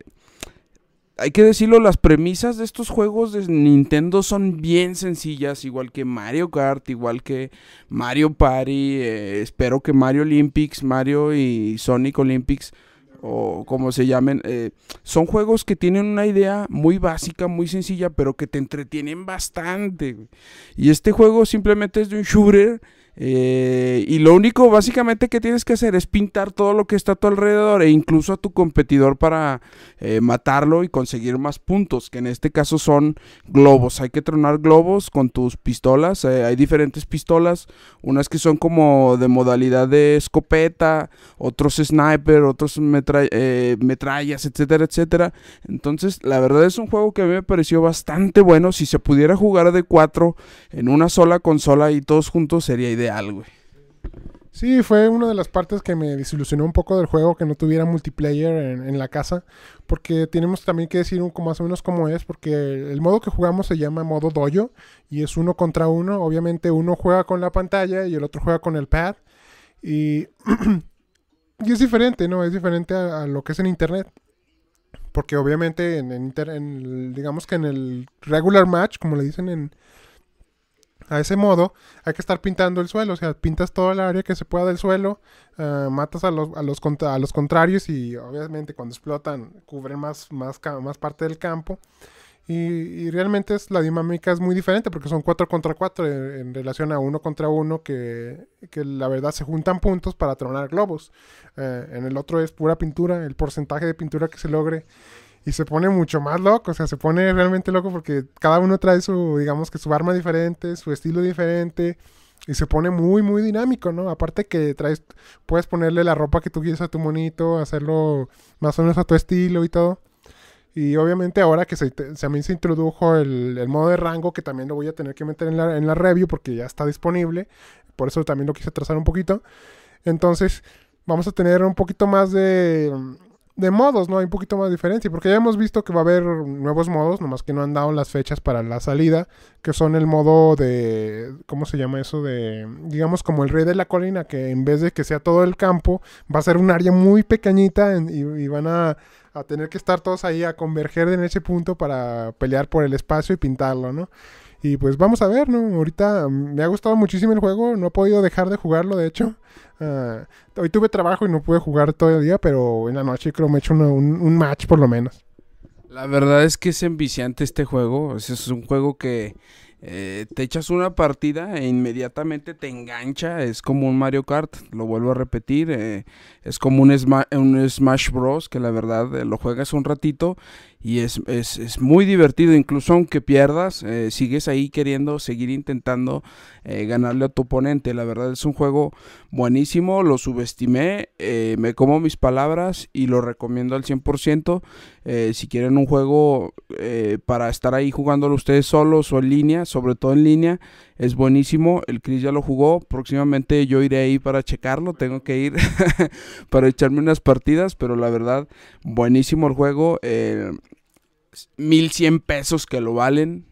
Speaker 1: hay que decirlo, las premisas de estos juegos de Nintendo son bien sencillas, igual que Mario Kart, igual que Mario Party, eh, espero que Mario Olympics, Mario y Sonic Olympics, o como se llamen, eh, son juegos que tienen una idea muy básica, muy sencilla, pero que te entretienen bastante. Y este juego simplemente es de un shooter eh, y lo único básicamente que tienes que hacer es pintar todo lo que está a tu alrededor e incluso a tu competidor para eh, matarlo y conseguir más puntos, que en este caso son globos. Hay que tronar globos con tus pistolas. Eh, hay diferentes pistolas, unas que son como de modalidad de escopeta, otros sniper, otros metra metrallas, etcétera, etcétera. Entonces, la verdad es un juego que a mí me pareció bastante bueno. Si se pudiera jugar de cuatro en una sola consola y todos juntos sería ideal algo.
Speaker 2: Sí, fue una de las partes que me desilusionó un poco del juego, que no tuviera multiplayer en, la casa, porque tenemos también que decir un, más o menos cómo es, porque el modo que jugamos se llama modo dojo y es uno contra uno, obviamente uno juega con la pantalla y el otro juega con el pad y, es diferente, ¿no? Es diferente a, lo que es en internet. Porque obviamente en digamos que en el regular match, como le dicen en, a ese modo, hay que estar pintando el suelo. O sea, pintas toda el área que se pueda del suelo, ah, matas a los, a, los a los contrarios y obviamente cuando explotan cubren más, más, más parte del campo. Y, realmente es, la dinámica es muy diferente porque son 4 contra 4 en, relación a 1 contra 1 que, la verdad se juntan puntos para tronar globos. Eh, en el otro es pura pintura, el porcentaje de pintura que se logre y se pone mucho más loco, o sea, se pone realmente loco porque cada uno trae su, digamos que su arma diferente, su estilo diferente y se pone muy, muy dinámico, ¿no? Aparte que traes, puedes ponerle la ropa que tú quieres a tu monito, hacerlo más o menos a tu estilo y todo. Y obviamente ahora que se, se introdujo el, modo de rango, que también lo voy a tener que meter en la review porque ya está disponible, por eso también lo quise trazar un poquito. Entonces, vamos a tener un poquito más de de modos, ¿no? Hay un poquito más de diferencia, porque ya hemos visto que va a haber nuevos modos, nomás que no han dado las fechas para la salida, que son el modo de, ¿cómo se llama eso? De, digamos, como el rey de la colina, que en vez de que sea todo el campo, va a ser un área muy pequeñita y, van a, a tener que estar todos ahí a converger en ese punto para pelear por el espacio y pintarlo, ¿no? Y pues vamos a ver, ¿no? Ahorita mm, me ha gustado muchísimo el juego, no he podido dejar de jugarlo, de hecho. Ah, hoy tuve trabajo y no pude jugar todo el día, pero en la noche creo me he hecho un, match por lo menos.
Speaker 1: La verdad es que es enviciante este juego, es un juego que eh, te echas una partida e inmediatamente te engancha, es como un Mario Kart, lo vuelvo a repetir, eh, es como un, un Smash Bros que la verdad eh, lo juegas un ratito y es, muy divertido, incluso aunque pierdas, eh, sigues ahí queriendo seguir intentando eh, ganarle a tu oponente. La verdad es un juego buenísimo, lo subestimé, eh, me como mis palabras y lo recomiendo al 100%. si quieren un juego para estar ahí jugándolo ustedes solos o en línea, sobre todo en línea, es buenísimo. El Chris ya lo jugó, próximamente yo iré ahí para checarlo, tengo que ir para echarme unas partidas, pero la verdad, buenísimo el juego. 1100 pesos que lo valen.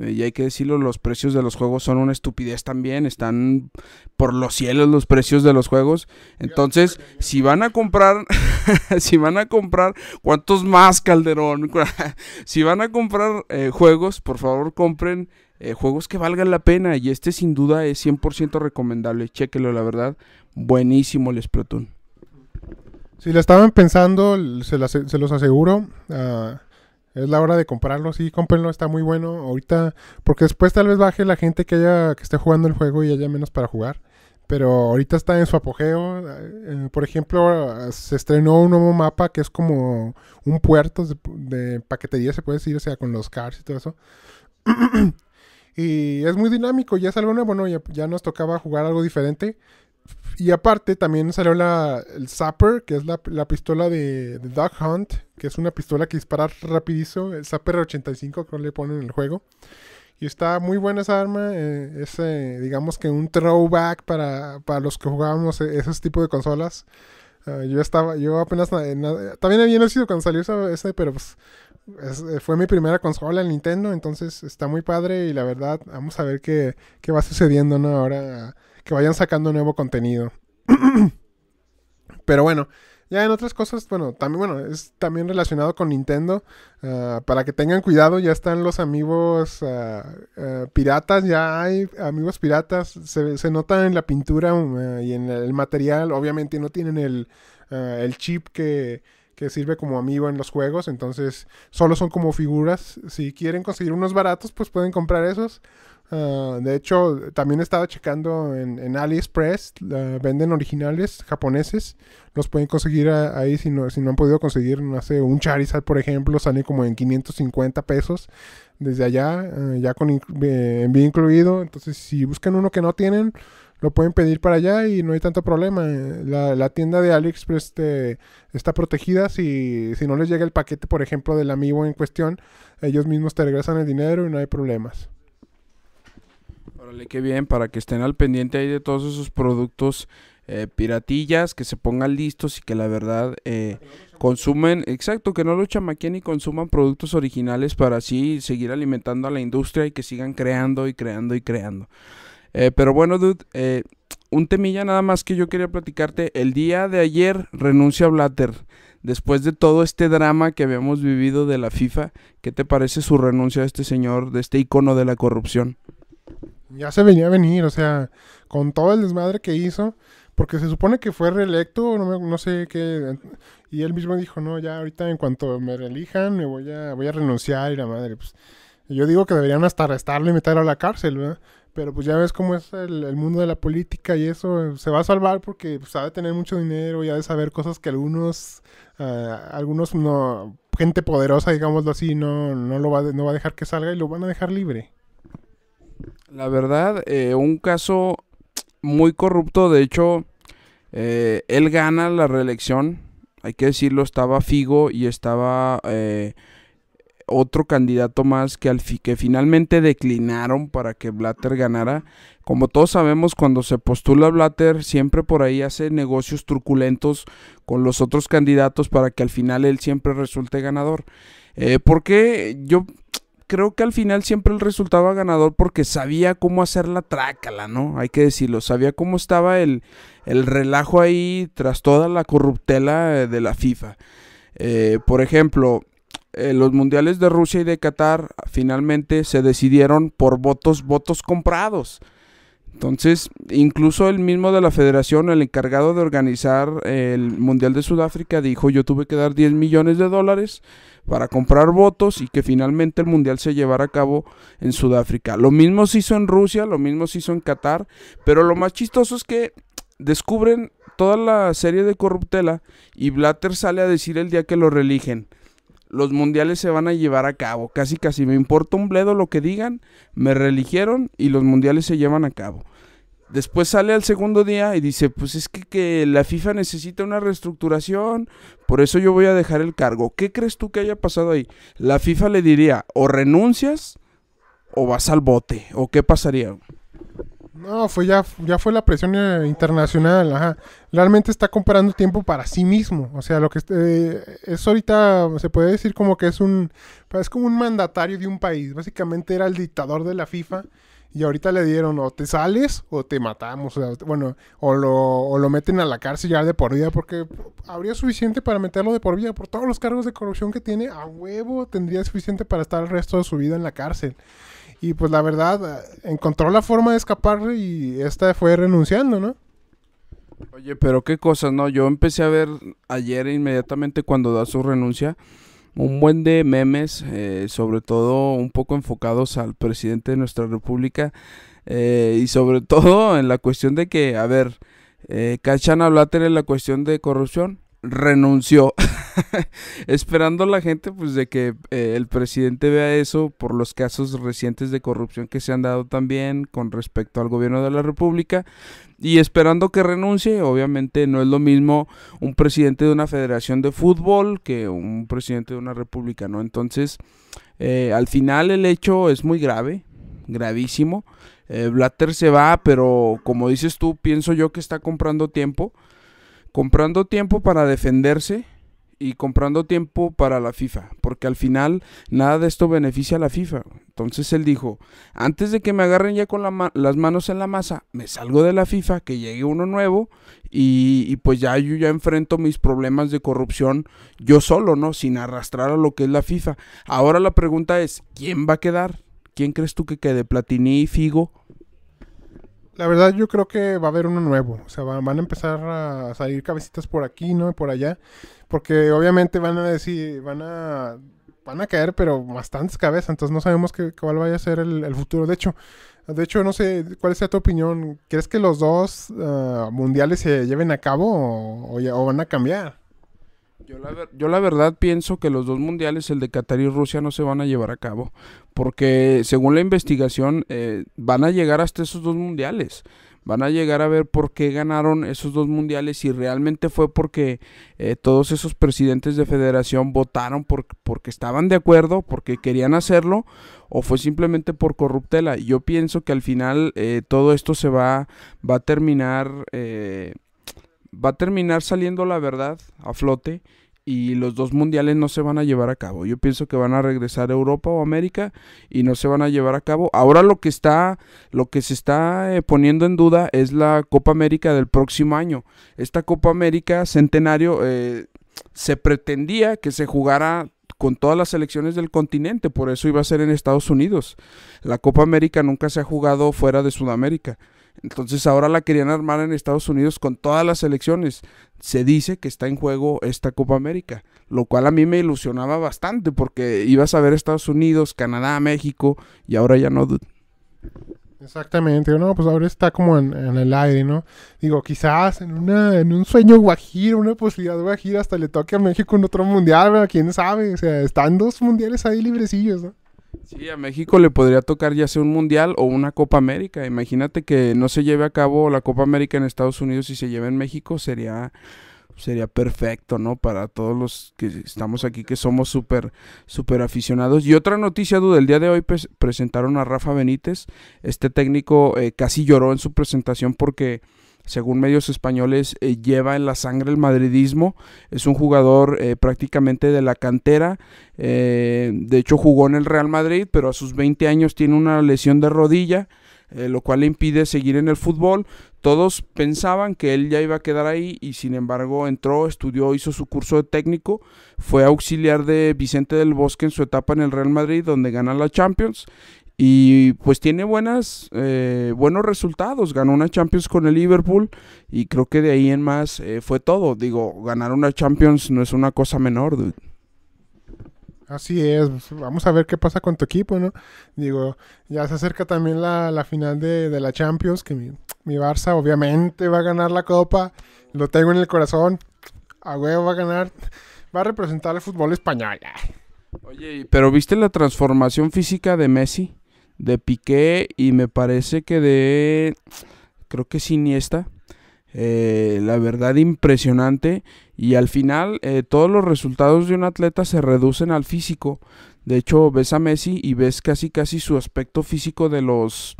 Speaker 1: Eh, y hay que decirlo, los precios de los juegos son una estupidez también. Están por los cielos los precios de los juegos. Entonces, si van a comprar, si van a comprar, ¿cuántos más, Calderón? si van a comprar eh, juegos, por favor compren eh, juegos que valgan la pena. Y este sin duda es 100% recomendable. Chéquelo, la verdad. Buenísimo el Splatoon.
Speaker 2: Si la estaban pensando, se, los aseguro. Ah, es la hora de comprarlo, sí, cómprenlo, está muy bueno ahorita, porque después tal vez baje la gente que haya, que esté jugando el juego y haya menos para jugar. Pero ahorita está en su apogeo. Eh, eh, por ejemplo, se estrenó un nuevo mapa que es como un puerto de, paquetería, se puede decir, o sea, con los cars y todo eso. y es muy dinámico, ya es algo nuevo, bueno, ya nos tocaba jugar algo diferente y aparte también salió el Zapper, que es la, pistola de, de, Duck Hunt, que es una pistola que dispara rapidísimo, el Zapper 85 que le ponen en el juego. Y está muy buena esa arma, eh, es digamos que un throwback para, los que jugábamos e, esos tipos de consolas. Ah, yo estaba, yo apenas, también había nacido cuando salió esa, pero pues, eh, fue mi primera consola, en Nintendo, entonces está muy padre y la verdad, vamos a ver qué, va sucediendo, Ahora que vayan sacando nuevo contenido. Pero bueno, ya en otras cosas, bueno, también, bueno, es también relacionado con Nintendo. Ah, para que tengan cuidado, ya están los amigos ah, ah, piratas, ya hay amigos piratas. Se, se nota en la pintura um, y en el material. Obviamente no tienen el, chip que, que, sirve como amigo en los juegos. Entonces, solo son como figuras. Si quieren conseguir unos baratos, pues pueden comprar esos. Ah, de hecho, también estaba checando en, AliExpress, venden originales japoneses, los pueden conseguir ahí si no, si no han podido conseguir, no sé, un Charizard, por ejemplo, sale como en 550 pesos desde allá, ah, ya con eh, envío incluido, entonces si buscan uno que no tienen, lo pueden pedir para allá y no hay tanto problema. La, tienda de AliExpress está protegida. Si, si no les llega el paquete, por ejemplo, del amigo en cuestión, ellos mismos te regresan el dinero y no hay problemas.
Speaker 1: Que qué bien, para que estén al pendiente ahí de todos esos productos eh, piratillas, que se pongan listos y que la verdad eh, consumen, exacto, que no lo chamaquien y consuman productos originales para así seguir alimentando a la industria y que sigan creando y creando y creando. Eh, pero bueno, dude, eh, un temilla nada más que yo quería platicarte. El día de ayer renuncia Blatter. Después de todo este drama que habíamos vivido de la FIFA, ¿qué te parece su renuncia a este señor, de este icono de la corrupción?
Speaker 2: ya se venía a venir, o sea, con todo el desmadre que hizo, porque se supone que fue reelecto, no, no sé qué, y él mismo dijo, no, ya ahorita en cuanto me reelijan me voy a, voy a renunciar y la madre, pues yo digo que deberían hasta arrestarlo y meterlo a la cárcel, ¿verdad? Pero pues ya ves cómo es el, mundo de la política y eso, se va a salvar porque pues, de tener mucho dinero y ha de saber cosas que algunos, ah, algunos no, gente poderosa, digámoslo así, no, no, lo no va a dejar que salga y lo van a dejar libre.
Speaker 1: La verdad, eh, un caso muy corrupto. De hecho, eh, él gana la reelección. Hay que decirlo, estaba Figo y estaba eh, otro candidato más que, al que finalmente declinaron para que Blatter ganara. Como todos sabemos, cuando se postula Blatter, siempre por ahí hace negocios truculentos con los otros candidatos para que al final él siempre resulte ganador. Eh, porque yo creo que al final siempre el resultado ganador porque sabía cómo hacer la trácala, ¿no? Hay que decirlo, sabía cómo estaba el, relajo ahí tras toda la corruptela eh, de la FIFA. Eh, por ejemplo, eh, los mundiales de Rusia y de Qatar finalmente se decidieron por votos, votos comprados. Entonces, incluso el mismo de la federación, el encargado de organizar el Mundial de Sudáfrica, dijo, yo tuve que dar 10 millones de dólares para comprar votos y que finalmente el Mundial se llevara a cabo en Sudáfrica. Lo mismo se hizo en Rusia, lo mismo se hizo en Qatar, pero lo más chistoso es que descubren toda la serie de corruptela y Blatter sale a decir el día que lo religen. Los mundiales se van a llevar a cabo, casi casi me importa un bledo lo que digan, me religieron y los mundiales se llevan a cabo después sale al segundo día y dice, pues es que, la FIFA necesita una reestructuración, por eso yo voy a dejar el cargo. ¿Qué crees tú que haya pasado ahí? La FIFA le diría, o renuncias o vas al bote, o qué pasaría.
Speaker 2: No, fue ya, ya fue la presión eh, internacional, Realmente está comprando tiempo para sí mismo. O sea, lo que eh, es ahorita, se puede decir como que es un, es como un mandatario de un país. Básicamente era el dictador de la FIFA y ahorita le dieron o te sales o te matamos. bueno, o lo, o lo meten a la cárcel ya de por vida porque habría suficiente para meterlo de por vida. Por todos los cargos de corrupción que tiene, a huevo tendría suficiente para estar el resto de su vida en la cárcel. Y pues la verdad, eh, encontró la forma de escapar y esta fue renunciando, ¿no?
Speaker 1: Oye, pero qué cosas, ¿no? Yo empecé a ver ayer inmediatamente cuando da su renuncia un buen de memes, eh, sobre todo un poco enfocados al presidente de nuestra república eh, y sobre todo en la cuestión de que, a ver, eh, cachan a Blatter en la cuestión de corrupción, renunció. Esperando la gente, pues, de que eh, el presidente vea eso por los casos recientes de corrupción que se han dado también con respecto al gobierno de la República. Y esperando que renuncie, obviamente no es lo mismo un presidente de una federación de fútbol que un presidente de una república, ¿no? Entonces, eh, al final el hecho es muy grave, gravísimo. Eh, Blatter se va, pero como dices tú, pienso yo que está comprando tiempo comprando tiempo para defenderse y comprando tiempo para la FIFA, porque al final nada de esto beneficia a la FIFA. Entonces él dijo, antes de que me agarren ya con las manos en la masa, me salgo de la FIFA, que llegue uno nuevo y, pues ya yo ya enfrento mis problemas de corrupción yo solo, ¿no? Sin arrastrar a lo que es la FIFA. Ahora la pregunta es, ¿quién
Speaker 2: va a quedar? ¿Quién crees tú que quede? ¿Platini, Figo la verdad yo creo que va a haber uno nuevo, o sea, van a empezar a salir cabecitas por aquí, ¿no? Y por allá, porque obviamente van a decir, van a, van a caer, pero bastantes cabezas, entonces no sabemos qué, cuál vaya a ser el, futuro. De hecho, de hecho, no sé cuál sea tu opinión. ¿Crees que los dos ah, mundiales se lleven a cabo o, o van a cambiar?
Speaker 1: Yo la, verdad pienso que los dos mundiales, el de Qatar y Rusia, no se van a llevar a cabo. Porque según la investigación, eh, van a llegar hasta esos dos mundiales. Van a llegar a ver por qué ganaron esos dos mundiales. Si realmente fue porque eh, todos esos presidentes de federación votaron por, porque estaban de acuerdo, porque querían hacerlo, o fue simplemente por corruptela. Yo pienso que al final eh, todo esto se va, va a terminar va a terminar saliendo la verdad a flote y los dos mundiales no se van a llevar a cabo. Yo pienso que van a regresar a Europa o América y no se van a llevar a cabo. Ahora lo que está lo que se está eh, poniendo en duda es la Copa América del próximo año. Esta Copa América centenario eh, se pretendía que se jugara con todas las selecciones del continente, por eso iba a ser en Estados Unidos. La Copa América nunca se ha jugado fuera de Sudamérica. Entonces ahora la querían armar en Estados Unidos con todas las elecciones. Se dice que está en juego esta Copa América, lo cual a mí me ilusionaba bastante porque ibas a ver Estados Unidos, Canadá, México y ahora ya no.
Speaker 2: Exactamente, no, pues ahora está como en, el aire, ¿no? Digo, quizás en una, en un sueño guajiro, una posibilidad guajira, hasta le toque a México en otro mundial, ¿Quién sabe? O sea, están dos mundiales ahí librecillos, ¿no?
Speaker 1: Sí, a México le podría tocar ya sea un mundial o una Copa América. Imagínate que no se lleve a cabo la Copa América en Estados Unidos y se lleve en México, sería sería perfecto, ¿no? Para todos los que estamos aquí, que somos súper, aficionados. Y otra noticia, Duda, el día de hoy pues, presentaron a Rafa Benítez. Este técnico eh, casi lloró en su presentación porque según medios españoles, eh, lleva en la sangre el madridismo. Es un jugador eh, prácticamente de la cantera. Eh, de hecho, jugó en el Real Madrid, pero a sus 20 años tiene una lesión de rodilla. lo cual le impide seguir en el fútbol. Todos pensaban que él ya iba a quedar ahí y sin embargo entró, estudió, hizo su curso de técnico, fue auxiliar de Vicente del Bosque en su etapa en el Real Madrid donde gana la Champions y pues tiene buenas, eh, buenos resultados. Ganó una Champions con el Liverpool y creo que de ahí en más eh, fue todo. Digo, ganar una Champions no es una cosa menor, dude.
Speaker 2: Así es, vamos a ver qué pasa con tu equipo, ¿no? Digo, ya se acerca también la, final de, la Champions, que mi, mi, Barça obviamente va a ganar la copa, lo tengo en el corazón, a huevo va a ganar, va a representar el fútbol español. Oye,
Speaker 1: pero ¿viste la transformación física de Messi? de Piqué y me parece que de, creo que es Iniesta. Eh, la verdad impresionante y al final eh, todos los resultados de un atleta se reducen al físico de hecho ves a Messi y ves casi casi su aspecto físico de los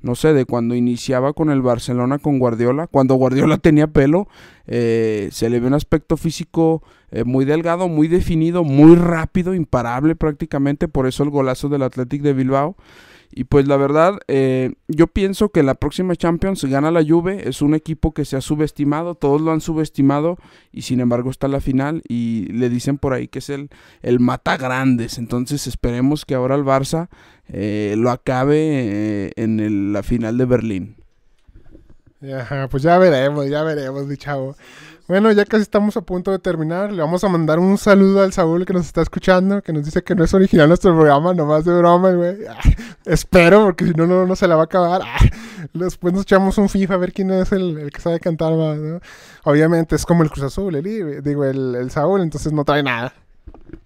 Speaker 1: no sé de cuando iniciaba con el Barcelona con Guardiola cuando Guardiola tenía pelo eh, se le ve un aspecto físico muy delgado muy definido muy rápido imparable prácticamente por eso el golazo del Athletic de Bilbao y pues la verdad, eh, yo pienso que la próxima Champions gana la Juve. Es un equipo que se ha subestimado, todos lo han subestimado y sin embargo está la final y le dicen por ahí que es el, el mata grandes. Entonces esperemos que ahora el Barça eh, lo acabe eh, en la final de Berlín.
Speaker 2: pues ya veremos, ya veremos, mi chavo. Bueno, ya casi estamos a punto de terminar. Le vamos a mandar un saludo al Saúl que nos está escuchando, que nos dice que no es original nuestro programa, nomás de broma, güey. Ah, espero, porque si no, no, no se la va a acabar. Ah, después nos echamos un FIFA a ver quién es el, el que sabe cantar más, Obviamente es como el Cruz Azul, el digo, el, el Saúl, entonces no trae nada.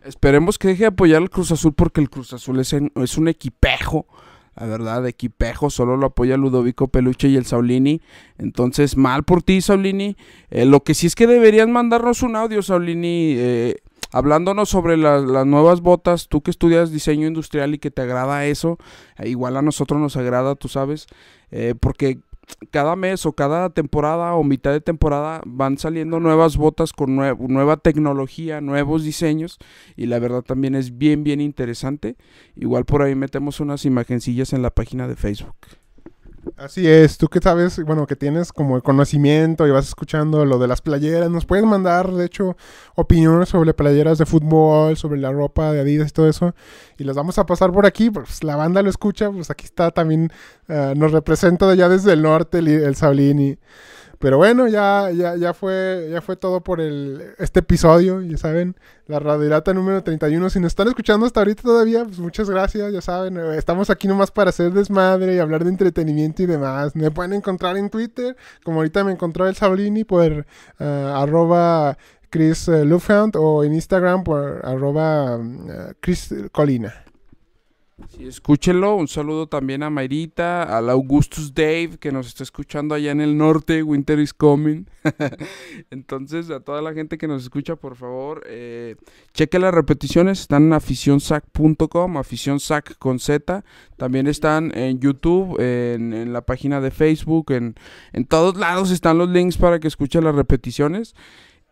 Speaker 2: Esperemos que deje de apoyar al Cruz Azul porque el Cruz Azul es, es
Speaker 1: un equipejo. La verdad, equipejo, solo lo apoya Ludovico Peluche y el Saulini. Entonces, mal por ti, Saulini. Eh, lo que sí es que deberías mandarnos un audio, Saulini, eh, hablándonos sobre las nuevas botas. Tú que estudias diseño industrial y que te agrada eso, eh, igual a nosotros nos agrada, tú sabes, porque cada mes o cada temporada o mitad de temporada van saliendo nuevas botas con nueva tecnología, nuevos diseños y la verdad también es bien bien interesante. Igual por ahí
Speaker 2: metemos unas imagencillas en la página de Facebook. Así es, tú que sabes, bueno, que tienes como el conocimiento y vas escuchando lo de las playeras, nos puedes mandar, de hecho, opiniones sobre playeras de fútbol, sobre la ropa de Adidas y todo eso, y las vamos a pasar por aquí, pues la banda lo escucha, pues aquí está también, eh, nos representa allá desde el norte el, el y... Pero bueno, ya, ya, ya, fue, ya fue todo por el, este episodio, ya saben, la radiolata número 31. Si nos están escuchando hasta ahorita todavía, pues muchas gracias, ya saben, estamos aquí nomás para hacer desmadre y hablar de entretenimiento y demás. Me pueden encontrar en Twitter, como ahorita me encontró el Saulini, por eh, arroba Chris eh, o en Instagram por arroba eh, Colina.
Speaker 1: Sí, escúchenlo. Un saludo también a Marita, al Augustus Dave, que nos está escuchando allá en el norte. Winter is coming. Entonces, a toda la gente que nos escucha, por favor, eh, cheque las repeticiones. Están en aficionsac.com, aficionsac con Z. También están en YouTube, en, la página de Facebook, en, en todos lados están los links para que escuchen las repeticiones.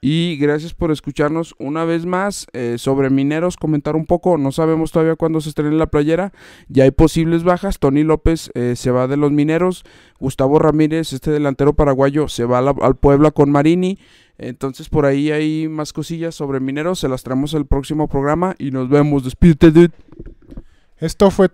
Speaker 1: Y gracias por escucharnos una vez más. Eh, sobre mineros, comentar un poco. No sabemos todavía cuándo se estrena la playera. Ya hay posibles bajas. Tony López eh, se va de los mineros. Gustavo Ramírez, este delantero paraguayo, se va al Puebla con Marini. Entonces por ahí hay más cosillas sobre mineros. Se las traemos el próximo programa y nos vemos. Despídete, dude. Esto fue